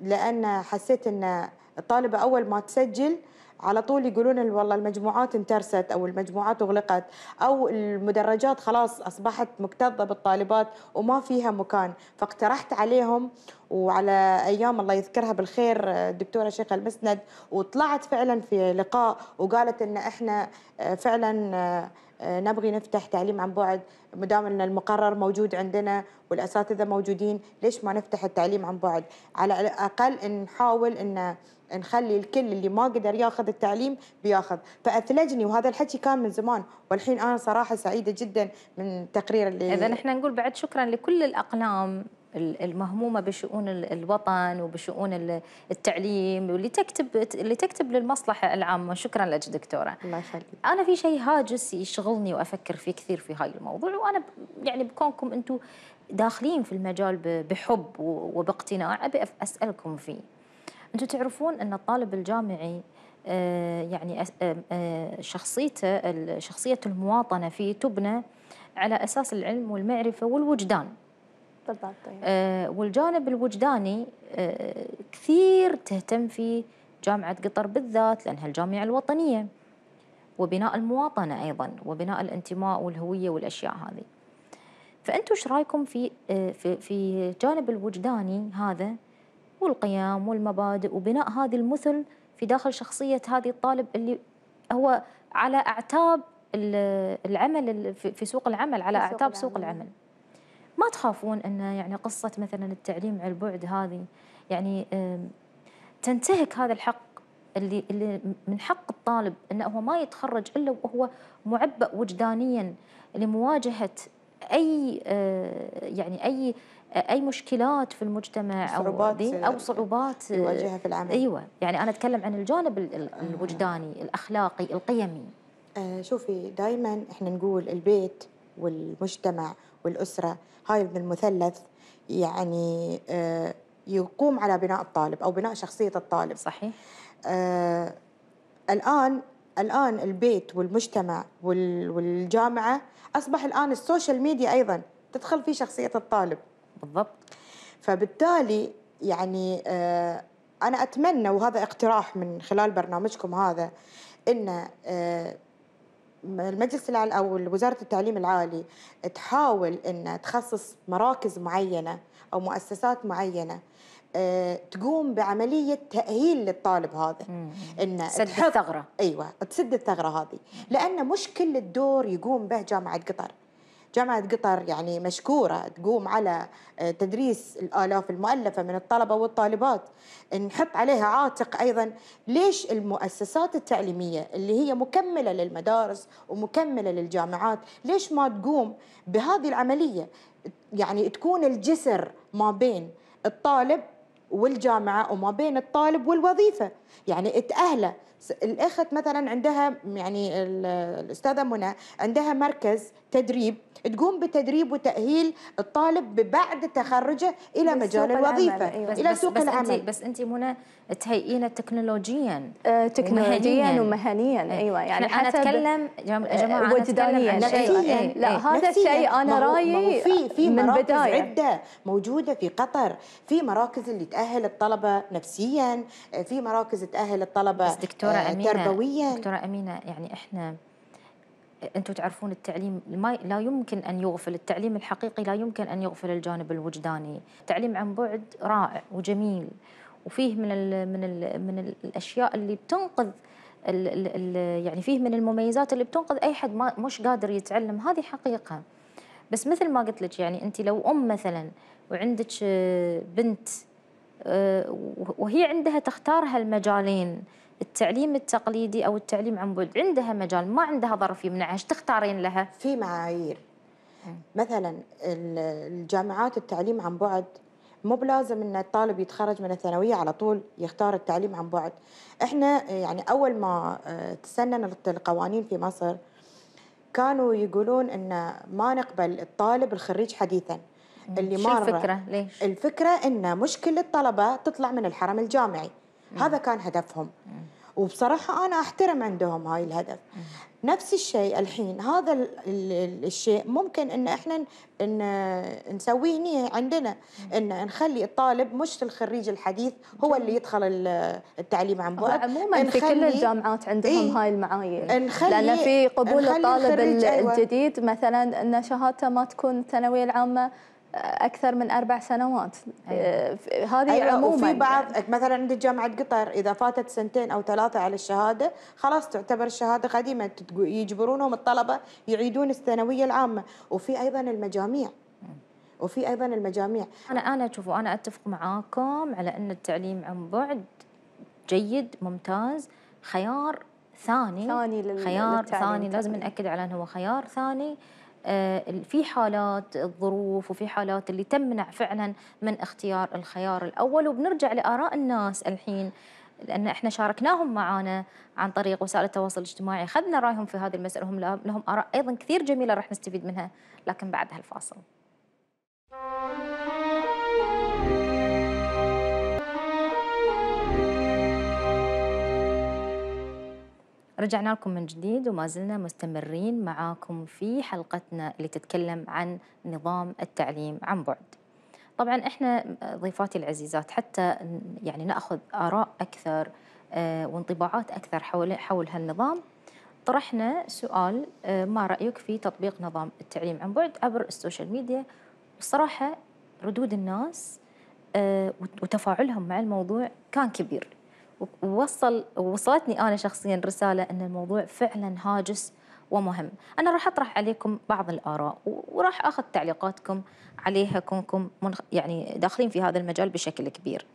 لأن حسيت أن الطالبة أول ما تسجل على طول يقولون والله المجموعات انترست او المجموعات اغلقت او المدرجات خلاص اصبحت مكتظه بالطالبات وما فيها مكان فاقترحت عليهم وعلى ايام الله يذكرها بالخير الدكتوره شيخه المسند وطلعت فعلا في لقاء وقالت ان احنا آه، فعلا آه، آه، نبغي نفتح تعليم عن بعد ما دام ان المقرر موجود عندنا والاساتذه موجودين ليش ما نفتح التعليم عن بعد على الاقل نحاول ان نخلي الكل اللي ما قدر ياخذ التعليم بياخذ فاثلجني وهذا الحكي كان من زمان والحين انا صراحه سعيده جدا من التقرير اللي اذا احنا نقول بعد شكرا لكل الاقلام المهمومه بشؤون الوطن وبشؤون التعليم واللي تكتب اللي تكتب للمصلحه العامه شكرا لك دكتوره الله يخليك انا في شيء هاجس يشغلني وافكر فيه كثير في هاي الموضوع وانا يعني بكونكم انتم داخلين في المجال بحب وباقتناع ابي اسالكم فيه انتم تعرفون ان الطالب الجامعي آه، يعني آه، آه، شخصيته شخصيه المواطنه فيه تبنى على اساس العلم والمعرفه والوجدان بالضبط طيب. والجانب الوجداني كثير تهتم فيه جامعه قطر بالذات لانها الجامعه الوطنيه وبناء المواطنه ايضا وبناء الانتماء والهويه والاشياء هذه فانتم ايش رايكم في في في الجانب الوجداني هذا والقيم والمبادئ وبناء هذه المثل في داخل شخصية هذه الطالب اللي هو على أعتاب العمل في سوق العمل على أعتاب العمل. سوق العمل ما تخافون أن يعني قصة مثلا التعليم على البعد هذه يعني تنتهك هذا الحق اللي اللي من حق الطالب انه هو ما يتخرج الا وهو معبأ وجدانيا لمواجهه اي آه، يعني اي اي مشكلات في المجتمع او صعوبات او آه، صعوبات آه، يواجهها في العمل ايوه يعني انا اتكلم عن الجانب آه. الوجداني الاخلاقي القيمي شوفي دائما احنا نقول البيت والمجتمع والاسره هاي من المثلث يعني يقوم على بناء الطالب او بناء شخصيه الطالب صحيح الان الان البيت والمجتمع والجامعه اصبح الان السوشيال ميديا ايضا تدخل في شخصيه الطالب بالضبط فبالتالي يعني آه، أنا أتمنى وهذا اقتراح من خلال برنامجكم هذا أن آه، المجلس العالي او وزاره التعليم العالي تحاول ان تخصص مراكز معينه او مؤسسات معينه آه، تقوم بعمليه تاهيل للطالب هذا ان تسد الثغره ايوه تسد الثغره هذه لان مش كل الدور يقوم به جامعه قطر جامعة قطر يعني مشكورة تقوم على آه، تدريس الآلاف المؤلفة من الطلبة والطالبات نحط عليها عاتق أيضا ليش المؤسسات التعليمية اللي هي مكملة للمدارس ومكملة للجامعات ليش ما تقوم بهذه العملية يعني تكون الجسر ما بين الطالب والجامعة وما بين الطالب والوظيفة يعني اتأهله الأخت مثلا عندها يعني الأستاذة منى عندها مركز تدريب تقوم بتدريب وتاهيل الطالب بعد تخرجه الى مجال الوظيفه أيوة. الى سوق بس العمل انت بس انت منى تهيئينه تكنولوجيا آه تكنولوجيا ومهنيا آه. ايوه يعني انا اتكلم يا جماعه وجدانيا إيه. نفسيا إيه. لا هذا الشيء انا رايي في في مراكز بداية. عده موجوده في قطر في مراكز اللي تاهل الطلبه نفسيا في مراكز تاهل الطلبه بس دكتوره آه، امينه تربويا دكتوره امينه يعني احنا انتم تعرفون التعليم ما لا يمكن ان يغفل التعليم الحقيقي لا يمكن ان يغفل الجانب الوجداني تعليم عن بعد رائع وجميل وفيه من الـ من الـ من الاشياء اللي بتنقذ الـ الـ يعني فيه من المميزات اللي بتنقذ اي حد ما مش قادر يتعلم هذه حقيقه بس مثل ما قلت لك يعني انت لو ام مثلا وعندك بنت آه، وهي عندها تختار هالمجالين التعليم التقليدي او التعليم عن بعد عندها مجال ما عندها ظرف يمنعها ايش تختارين لها في معايير مثلا الجامعات التعليم عن بعد مو بلازم ان الطالب يتخرج من الثانويه على طول يختار التعليم عن بعد احنا يعني اول ما آه، تسننت القوانين في مصر كانوا يقولون ان ما نقبل الطالب الخريج حديثا اللي ما الفكره ليش الفكره ان مشكله الطلبه تطلع من الحرم الجامعي هذا كان هدفهم وبصراحة أنا أحترم عندهم هاي الهدف نفس الشيء الحين هذا الشيء ممكن ان احنا إن نسويه هنا عندنا ان نخلي الطالب مش الخريج الحديث هو اللي يدخل التعليم عن بعد عموما في كل الجامعات عندهم إيه؟ هاي المعايير لان في قبول الطالب أيوة. الجديد مثلا ان شهادته ما تكون الثانويه العامه اكثر من اربع سنوات أيوة. آه، هذه أيوة عموما وفي بعض يعني. مثلا عند جامعه قطر اذا فاتت سنتين او ثلاثه على الشهاده خلاص تعتبر الشهاده قديمه يجبرونهم الطلبه يعيدون الثانويه العامه وفي ايضا المجاميع وفي ايضا المجاميع انا انا شوفوا انا اتفق معاكم على ان التعليم عن بعد جيد ممتاز خيار ثاني ثاني خيار ثاني لازم ناكد على انه هو خيار ثاني آه، في حالات الظروف وفي حالات اللي تمنع فعلا من اختيار الخيار الأول وبنرجع لآراء الناس الحين لأن احنا شاركناهم معانا عن طريق وسائل التواصل الاجتماعي أخذنا رأيهم في هذه المسألة هم لهم آراء أيضا كثير جميلة راح نستفيد منها لكن بعد هالفاصل رجعنا لكم من جديد وما زلنا مستمرين معاكم في حلقتنا اللي تتكلم عن نظام التعليم عن بعد طبعا احنا ضيفاتي العزيزات حتى يعني ناخذ اراء اكثر آه، وانطباعات اكثر حول حول هالنظام طرحنا سؤال آه، ما رايك في تطبيق نظام التعليم عن بعد عبر السوشيال ميديا الصراحه ردود الناس آه، وتفاعلهم مع الموضوع كان كبير ووصل وصلتني انا شخصيا رساله ان الموضوع فعلا هاجس ومهم انا راح اطرح عليكم بعض الاراء وراح اخذ تعليقاتكم عليها كونكم يعني داخلين في هذا المجال بشكل كبير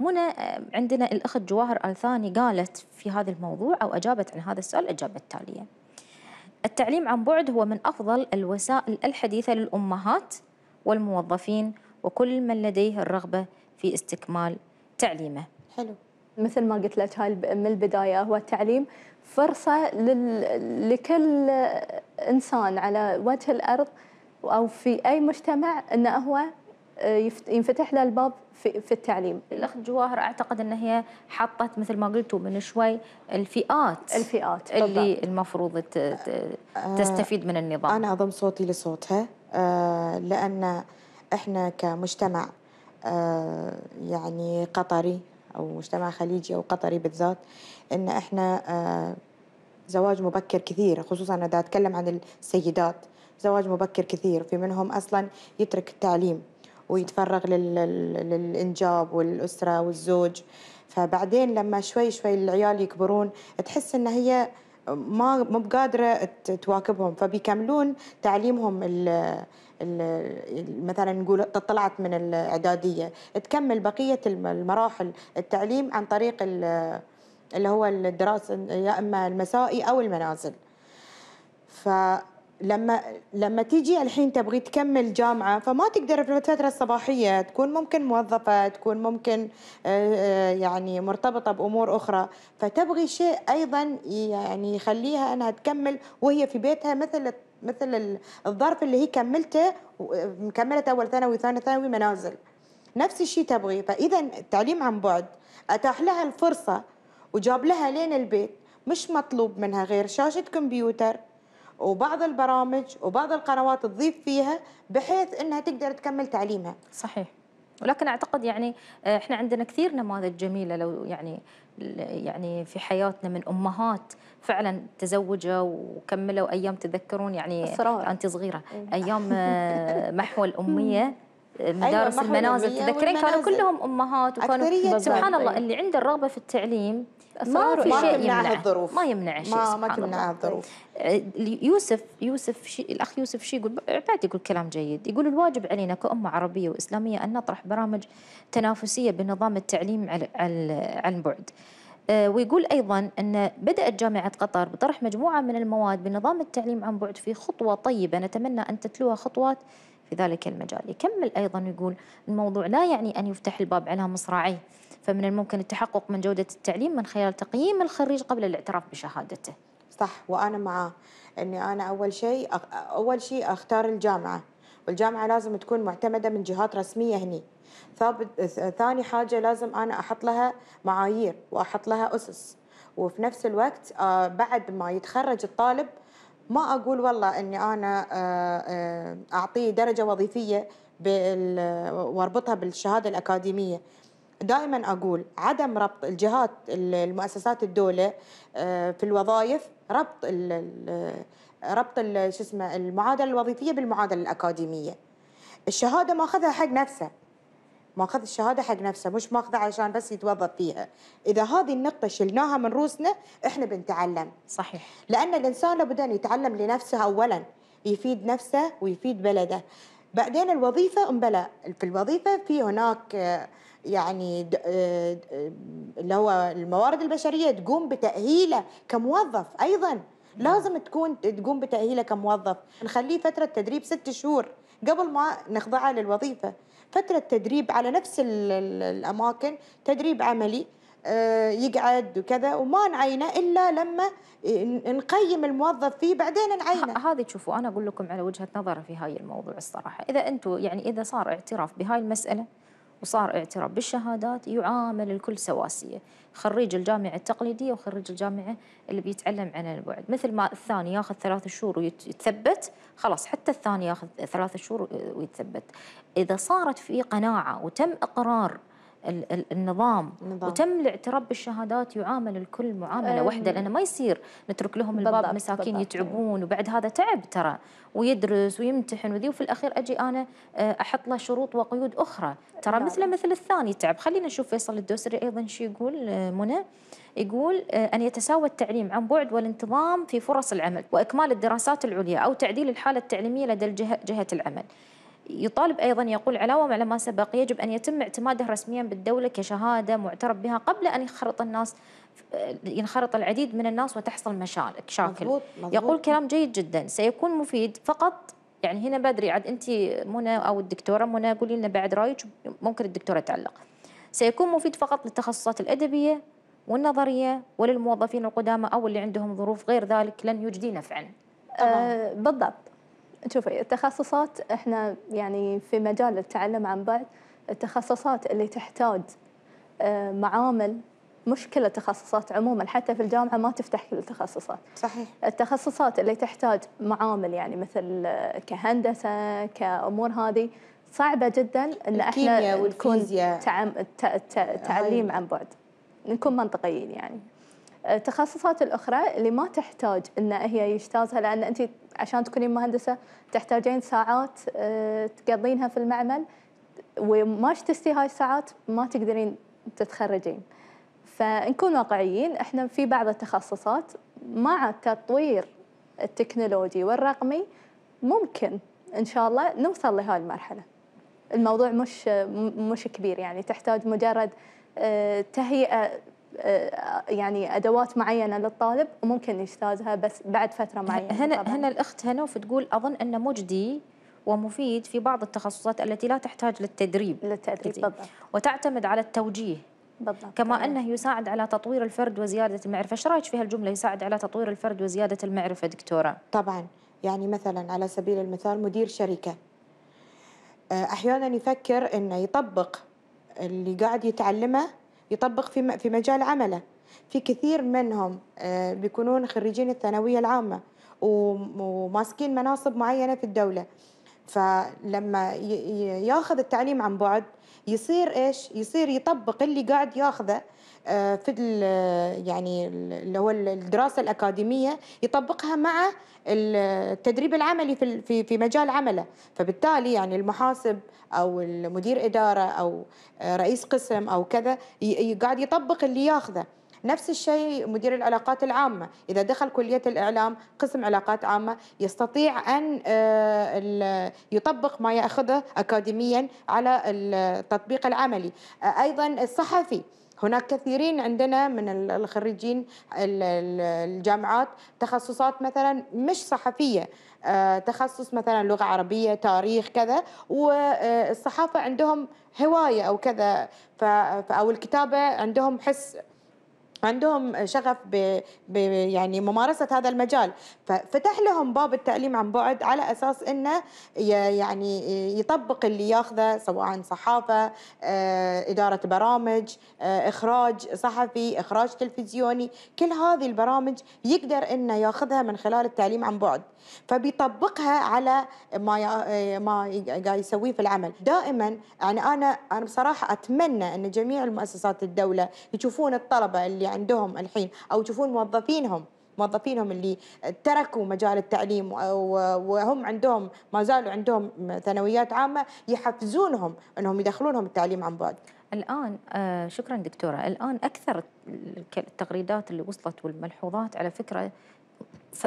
منى آه، عندنا الاخت جواهر الثاني قالت في هذا الموضوع او اجابت عن هذا السؤال الاجابه التاليه التعليم عن بعد هو من افضل الوسائل الحديثه للامهات والموظفين وكل من لديه الرغبه في استكمال تعليمه حلو مثل ما قلت لك هاي من البدايه هو التعليم فرصه لل... لكل انسان على وجه الارض او في اي مجتمع انه هو آه، ينفتح له الباب في, في التعليم. الاخت جواهر اعتقد ان هي حطت مثل ما قلتوا من شوي الفئات الفئات اللي بالضبط. المفروض آه، تستفيد من النظام. انا اضم صوتي لصوتها آه، لان احنا كمجتمع يعني قطري أو مجتمع خليجي أو قطري بالذات إن إحنا آه، زواج مبكر كثير خصوصا إذا أتكلم عن السيدات زواج مبكر كثير في منهم أصلا يترك التعليم ويتفرغ للإنجاب والأسرة والزوج فبعدين لما شوي شوي العيال يكبرون تحس إن هي ما مو بقادرة تواكبهم فبيكملون تعليمهم مثلا نقول طلعت من الاعداديه تكمل بقيه المراحل التعليم عن طريق اللي هو الدراسه يا اما المسائي او المنازل ف لما لما تيجي الحين تبغي تكمل جامعه فما تقدر في الفتره الصباحيه تكون ممكن موظفه تكون ممكن آه، آه، يعني مرتبطه بامور اخرى فتبغي شيء ايضا يعني يخليها انها تكمل وهي في بيتها مثل مثل الظرف اللي هي كملته مكمله اول ثانوي ثاني ثانوي منازل نفس الشيء تبغيه فاذا التعليم عن بعد اتاح لها الفرصه وجاب لها لين البيت مش مطلوب منها غير شاشه كمبيوتر وبعض البرامج وبعض القنوات تضيف فيها بحيث انها تقدر تكمل تعليمها صحيح ولكن اعتقد يعني آه، احنا عندنا كثير نماذج جميله لو يعني يعني في حياتنا من امهات فعلا تزوجوا وكملوا ايام تذكرون يعني أسرار. انت صغيره إيه. ايام آه، محو الاميه أيوة، مدارس أيوة المنازل تذكرين كانوا كلهم امهات وكانوا سبحان الله أيوة. اللي عنده الرغبه في التعليم ما في شيء يمنع الظروف ما يمنع شيء ما, ما تمنع الظروف طيب. آه، يوسف يوسف شي الاخ يوسف شي يقول عباد يقول كلام جيد يقول الواجب علينا كامه عربيه واسلاميه ان نطرح برامج تنافسيه بنظام التعليم على عن بعد آه، ويقول أيضا أن بدأت جامعة قطر بطرح مجموعة من المواد بنظام التعليم عن بعد في خطوة طيبة نتمنى أن تتلوها خطوات في ذلك المجال يكمل أيضا يقول الموضوع لا يعني أن يفتح الباب على مصراعيه فمن الممكن التحقق من جودة التعليم من خلال تقييم الخريج قبل الاعتراف بشهادته صح وأنا معاه أني أنا أول شيء أول شيء أختار الجامعة والجامعة لازم تكون معتمدة من جهات رسمية هني ثابت ثاني حاجة لازم أنا أحط لها معايير وأحط لها أسس وفي نفس الوقت آه، بعد ما يتخرج الطالب ما اقول والله اني انا آه، آه، اعطيه درجه وظيفيه واربطها بالشهاده الاكاديميه دائما اقول عدم ربط الجهات المؤسسات الدوله آه، في الوظائف ربط ال ربط شو اسمه المعادله الوظيفيه بالمعادله الاكاديميه الشهاده ماخذها حق نفسه ماخذ الشهاده حق نفسه مش ماخذه علشان بس يتوظف فيها اذا هذه النقطه شلناها من روسنا احنا بنتعلم صحيح لان الانسان لابد ان يتعلم لنفسه اولا يفيد نفسه ويفيد بلده بعدين الوظيفه امبلا في الوظيفه في هناك يعني اللي هو الموارد البشريه تقوم بتاهيله كموظف ايضا نعم. لازم تكون تقوم بتاهيله كموظف نخليه فتره تدريب ست شهور قبل ما نخضعه للوظيفه فترة تدريب على نفس الأماكن تدريب عملي آه، يقعد وكذا وما نعينه الا لما نقيم الموظف فيه بعدين نعينه هذه تشوفوا انا اقول لكم على وجهه نظري في هاي الموضوع الصراحه اذا انتم يعني اذا صار اعتراف بهاي المساله وصار اعتراف بالشهادات يعامل الكل سواسية خريج الجامعة التقليدية وخريج الجامعة اللي بيتعلم عن البعد مثل ما الثاني ياخذ ثلاث شهور ويتثبت خلاص حتى الثاني ياخذ ثلاث شهور ويتثبت إذا صارت في قناعة وتم إقرار النظام نظام. وتم الاعتراف بالشهادات يعامل الكل معامله واحده لانه ما يصير نترك لهم الباب بالضبط مساكين بالضبط يتعبون وبعد هذا تعب ترى ويدرس ويمتحن وذي وفي الاخير اجي انا آه، احط له شروط وقيود اخرى ترى نعم. مثله مثل الثاني تعب خلينا نشوف فيصل الدوسري ايضا شو يقول آه، منى يقول آه، أن يتساوى التعليم عن بعد والانتظام في فرص العمل وإكمال الدراسات العليا أو تعديل الحالة التعليمية لدى جهة العمل يطالب أيضا يقول علاوة على ما سبق يجب أن يتم اعتماده رسميا بالدولة كشهادة معترف بها قبل أن ينخرط الناس آه، ينخرط العديد من الناس وتحصل مشاكل مضبوط مضبوط يقول كلام جيد جدا سيكون مفيد فقط يعني هنا بدري عاد أنت منى أو الدكتورة منى قولي لنا بعد رأيك ممكن الدكتورة تعلق سيكون مفيد فقط للتخصصات الأدبية والنظرية وللموظفين القدامى أو اللي عندهم ظروف غير ذلك لن يجدي نفعا آه بالضبط شوفي التخصصات احنا يعني في مجال التعلم عن بعد التخصصات اللي تحتاج آه، معامل مش كل التخصصات عموما حتى في الجامعه ما تفتح كل التخصصات صحيح التخصصات اللي تحتاج معامل يعني مثل آه، كهندسه كامور هذه صعبه جدا ان احنا نكون تعم... ت... ت... أيوة. تعليم عن بعد نكون منطقيين يعني التخصصات الاخرى اللي ما تحتاج ان هي يجتازها لان انت عشان تكونين مهندسه تحتاجين ساعات آه، تقضينها في المعمل وما شتستي هاي الساعات ما تقدرين تتخرجين فنكون واقعيين احنا في بعض التخصصات مع التطوير التكنولوجي والرقمي ممكن ان شاء الله نوصل لهاي المرحله الموضوع مش مش كبير يعني تحتاج مجرد آه، تهيئه آه، يعني ادوات معينه للطالب وممكن يجتازها بس بعد فتره معينه هنا طبعاً. هنا الاخت هنوف تقول اظن انه مجدي ومفيد في بعض التخصصات التي لا تحتاج للتدريب للتدريب بالضبط وتعتمد على التوجيه بالضبط كما طبعاً. انه يساعد على تطوير الفرد وزياده المعرفه، ايش رايك في هالجمله يساعد على تطوير الفرد وزياده المعرفه دكتوره؟ طبعا يعني مثلا على سبيل المثال مدير شركه آه، احيانا يفكر انه يطبق اللي قاعد يتعلمه يطبق في في مجال عمله في كثير منهم آه، بيكونون خريجين الثانويه العامه وماسكين مناصب معينه في الدوله فلما ياخذ التعليم عن بعد يصير ايش يصير يطبق اللي قاعد ياخذه آه، في يعني اللي هو الدراسه الاكاديميه يطبقها مع التدريب العملي في في في مجال عمله فبالتالي يعني المحاسب او المدير اداره او آه، رئيس قسم او كذا قاعد يطبق اللي ياخذه نفس الشيء مدير العلاقات العامة إذا دخل كلية الإعلام قسم علاقات عامة يستطيع أن آه، يطبق ما يأخذه أكاديميا على التطبيق العملي أيضا الصحفي هناك كثيرين عندنا من الخريجين الجامعات تخصصات مثلا مش صحفيه آه، تخصص مثلا لغه عربيه تاريخ كذا والصحافه آه، عندهم هوايه او كذا او الكتابه عندهم حس عندهم شغف ب... ب يعني ممارسه هذا المجال ففتح لهم باب التعليم عن بعد على اساس انه يعني يطبق اللي ياخذه سواء صحافه آه، اداره برامج آه، اخراج صحفي اخراج تلفزيوني كل هذه البرامج يقدر انه ياخذها من خلال التعليم عن بعد فبيطبقها على ما آه، ما قاعد يسويه في العمل دائما يعني انا انا بصراحه اتمنى ان جميع المؤسسات الدوله يشوفون الطلبه اللي عندهم الحين او يشوفون موظفينهم موظفينهم اللي تركوا مجال التعليم وهم عندهم ما زالوا عندهم ثانويات عامه يحفزونهم انهم يدخلونهم التعليم عن بعد. الان آه، شكرا دكتوره، الان اكثر التغريدات اللي وصلت والملحوظات على فكره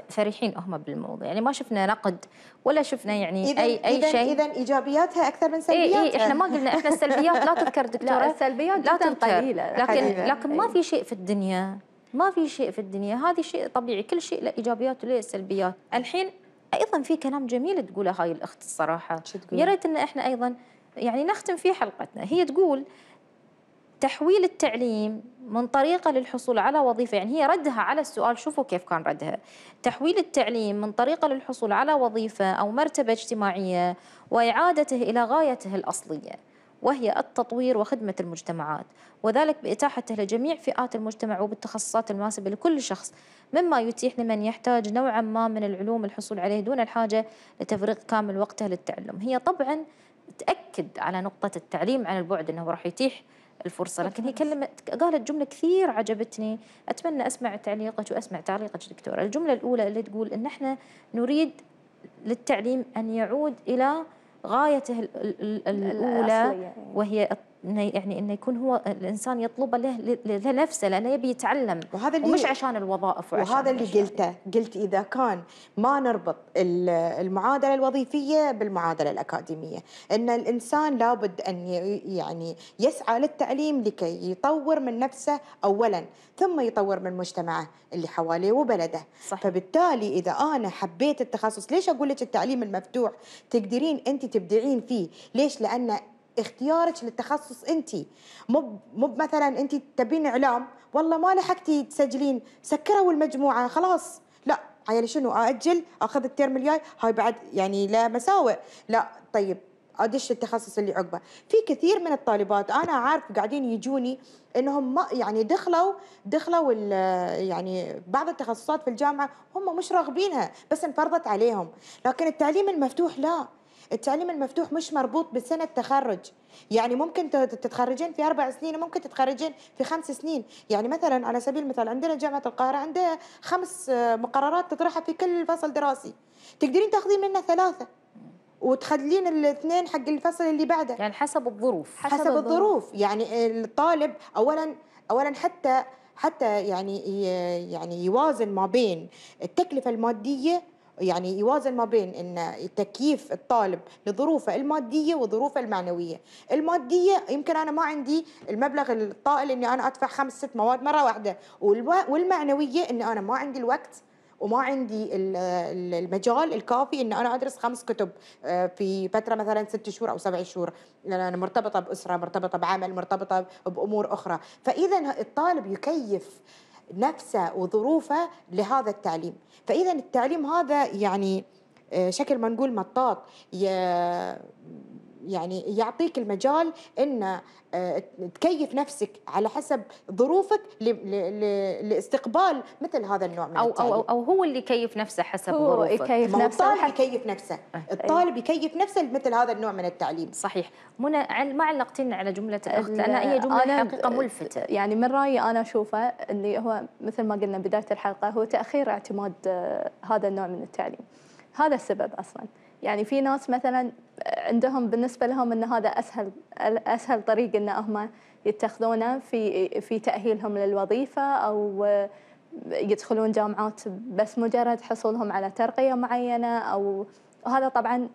صريحين هم بالموضوع يعني ما شفنا نقد ولا شفنا يعني إذن اي اي شيء اذا ايجابياتها اكثر من إيه، إيه، سلبياتها اي اي احنا ما قلنا احنا السلبيات لا تذكر دكتوره لا السلبيات لا تنكر قليله لكن حقيقة. لكن ما إيه. في شيء في الدنيا ما في شيء في الدنيا هذا شيء طبيعي كل شيء له ايجابيات وله سلبيات الحين ايضا في كلام جميل تقوله هاي الاخت الصراحه يا ريت ان احنا ايضا يعني نختم في حلقتنا هي تقول تحويل التعليم من طريقة للحصول على وظيفة يعني هي ردها على السؤال شوفوا كيف كان ردها تحويل التعليم من طريقة للحصول على وظيفة أو مرتبة اجتماعية وإعادته إلى غايته الأصلية وهي التطوير وخدمة المجتمعات وذلك بإتاحته لجميع فئات المجتمع وبالتخصصات المناسبة لكل شخص مما يتيح لمن يحتاج نوعا ما من العلوم الحصول عليه دون الحاجة لتفريغ كامل وقته للتعلم هي طبعا تأكد على نقطة التعليم عن البعد أنه راح يتيح الفرصة لكن هي كلمت قالت جملة كثير عجبتني أتمنى أسمع تعليقك وأسمع تعليقك دكتورة الجملة الأولى اللي تقول إن إحنا نريد للتعليم أن يعود إلى غايته الأولى الأصلية. وهي انه يعني انه يكون هو الانسان يطلبه له لنفسه لانه يبي يتعلم وهذا اللي ومش عشان الوظائف وعشان وهذا اللي قلته قلت اذا كان ما نربط المعادله الوظيفيه بالمعادله الاكاديميه ان الانسان لابد ان يعني يسعى للتعليم لكي يطور من نفسه اولا ثم يطور من مجتمعه اللي حواليه وبلده صح. فبالتالي اذا انا حبيت التخصص ليش اقول لك التعليم المفتوح تقدرين انت تبدعين فيه ليش لان اختيارك للتخصص انت مو مو مثلا انت تبين اعلام والله ما لحقتي تسجلين سكروا المجموعه خلاص لا عيال شنو ااجل اخذ الترم الجاي هاي بعد يعني لا مساوئ لا طيب ادش التخصص اللي عقبه في كثير من الطالبات انا عارف قاعدين يجوني انهم ما يعني دخلوا دخلوا يعني بعض التخصصات في الجامعه هم مش راغبينها بس انفرضت عليهم لكن التعليم المفتوح لا التعليم المفتوح مش مربوط بسنه تخرج يعني ممكن تتخرجين في اربع سنين وممكن تتخرجين في خمس سنين يعني مثلا على سبيل المثال عندنا جامعه القاهره عندها خمس آه، مقررات تطرحها في كل فصل دراسي تقدرين تاخذين منها ثلاثه وتخلين الاثنين حق الفصل اللي بعده يعني حسب الظروف حسب, حسب الظروف. الظروف يعني الطالب اولا اولا حتى حتى يعني يعني يوازن ما بين التكلفه الماديه يعني يوازن ما بين ان تكييف الطالب لظروفه الماديه وظروفه المعنويه، الماديه يمكن انا ما عندي المبلغ الطائل اني انا ادفع خمس ست مواد مره واحده، والمعنويه اني انا ما عندي الوقت وما عندي المجال الكافي ان انا ادرس خمس كتب آه، في فتره مثلا ست شهور او سبع شهور لان انا مرتبطه باسره مرتبطه بعمل مرتبطه بامور اخرى فاذا الطالب يكيف نفسه وظروفه لهذا التعليم فإذا التعليم هذا يعني آه، شكل ما نقول مطاط يعني يعطيك المجال ان آه، تكيف نفسك على حسب ظروفك لاستقبال مثل هذا النوع من أو, أو, او هو اللي يكيف نفسه حسب هو ظروفه يكيف نفسه الطالب يكيف نفسه الطالب يكيف نفسه مثل هذا النوع من التعليم صحيح منى ما علقتين على جمله اخت لانها هي جمله أنا حقيقه ملفته يعني من رايي انا اشوفه اللي هو مثل ما قلنا بدايه الحلقه هو تاخير اعتماد آه، هذا النوع من التعليم هذا السبب اصلا يعني في ناس مثلا عندهم بالنسبه لهم ان هذا اسهل اسهل طريق ان هم يتخذونه في في تاهيلهم للوظيفه او يدخلون جامعات بس مجرد حصولهم على ترقيه معينه او وهذا طبعا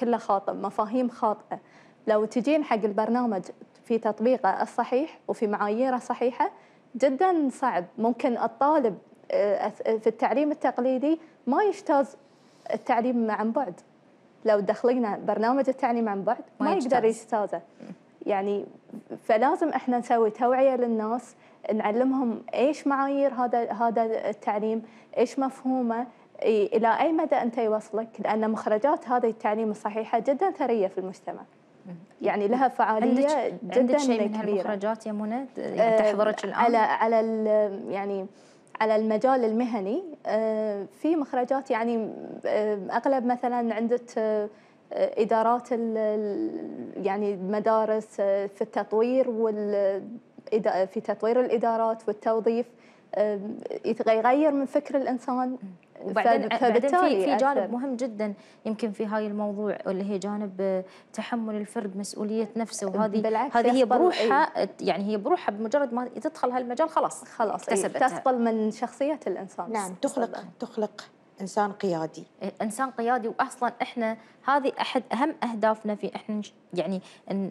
كله خاطئ مفاهيم خاطئه لو تجين حق البرنامج في تطبيقه الصحيح وفي معاييره صحيحه جدا صعب ممكن الطالب آه، في التعليم التقليدي ما يجتاز التعليم عن بعد لو دخلنا برنامج التعليم عن بعد ما, يقدر يجتازه يعني فلازم احنا نسوي توعيه للناس نعلمهم ايش معايير هذا هذا التعليم ايش مفهومه الى اي مدى انت يوصلك لان مخرجات هذا التعليم الصحيحه جدا ثريه في المجتمع يعني لها فعاليه عندك جدا عندك شيء من كبيره المخرجات يا منى آه، تحضرك الان على على يعني على المجال المهني آه، في مخرجات يعني آه، اغلب مثلا عندك آه، ادارات يعني المدارس في التطوير وال في تطوير الادارات والتوظيف يتغير من فكر الانسان وبعدين فبالتالي في في جانب مهم جدا يمكن في هاي الموضوع اللي هي جانب آه، تحمل الفرد مسؤوليه نفسه وهذه هذه هي بروحها أيه؟ يعني هي بروحها بمجرد ما تدخل هالمجال خلاص خلاص أيه؟ تثقل من شخصيه الانسان نعم تخلق تخلق انسان قيادي انسان قيادي واصلا احنا هذه احد اهم اهدافنا في احنا يعني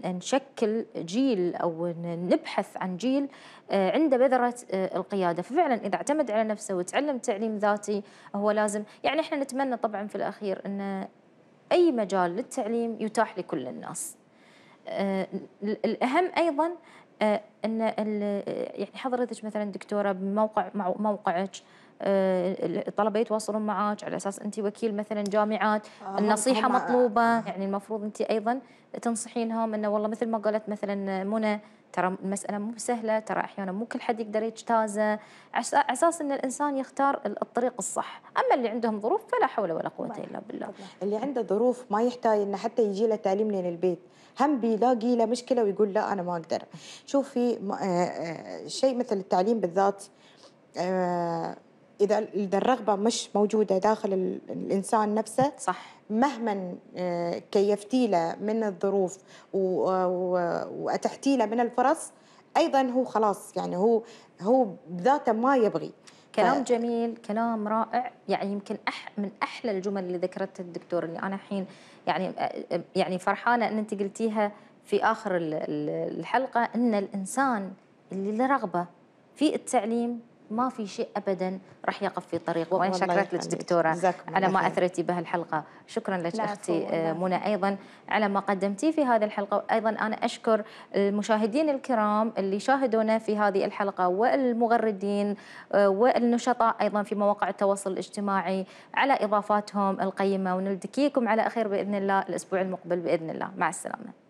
نشكل جيل او نبحث عن جيل آه، عنده بذره آه، القياده ففعلا اذا اعتمد على نفسه وتعلم تعليم ذاتي هو لازم يعني احنا نتمنى طبعا في الاخير ان اي مجال للتعليم يتاح لكل الناس آه، الاهم ايضا ان يعني حضرتك مثلا دكتوره بموقع موقعك الطلبه يتواصلون معك على اساس انت وكيل مثلا جامعات آه، النصيحه مطلوبه آه. يعني المفروض انت ايضا تنصحينهم انه والله مثل ما قالت مثلا منى ترى المساله مو سهله ترى احيانا مو كل حد يقدر يجتازه على اساس ان الانسان يختار الطريق الصح اما اللي عندهم ظروف فلا حول ولا قوه الا بالله اللي عنده ظروف ما يحتاج انه حتى يجي له تعليم لين البيت هم بيلاقي له مشكله ويقول لا انا ما اقدر شوفي آه، شيء مثل التعليم بالذات اذا اذا الرغبه مش موجوده داخل الانسان نفسه صح مهما آه، كيفتي له من الظروف واتحتي له من الفرص ايضا هو خلاص يعني هو هو بذاته ما يبغي كلام ف... جميل كلام رائع يعني يمكن أح من احلى الجمل اللي ذكرتها الدكتور اللي انا الحين يعني آه، آه، يعني فرحانه ان انت قلتيها في اخر الحلقه ان الانسان اللي له رغبه في التعليم ما في شيء ابدا راح يقف في طريقه وين شكرت لك دكتوره على ما اثرتي بهالحلقه شكرا لك اختي منى ايضا على ما قدمتي في هذه الحلقه وايضا انا اشكر المشاهدين الكرام اللي شاهدونا في هذه الحلقه والمغردين آه، والنشطاء ايضا في مواقع التواصل الاجتماعي على اضافاتهم القيمه ونلتقيكم على خير باذن الله الاسبوع المقبل باذن الله مع السلامه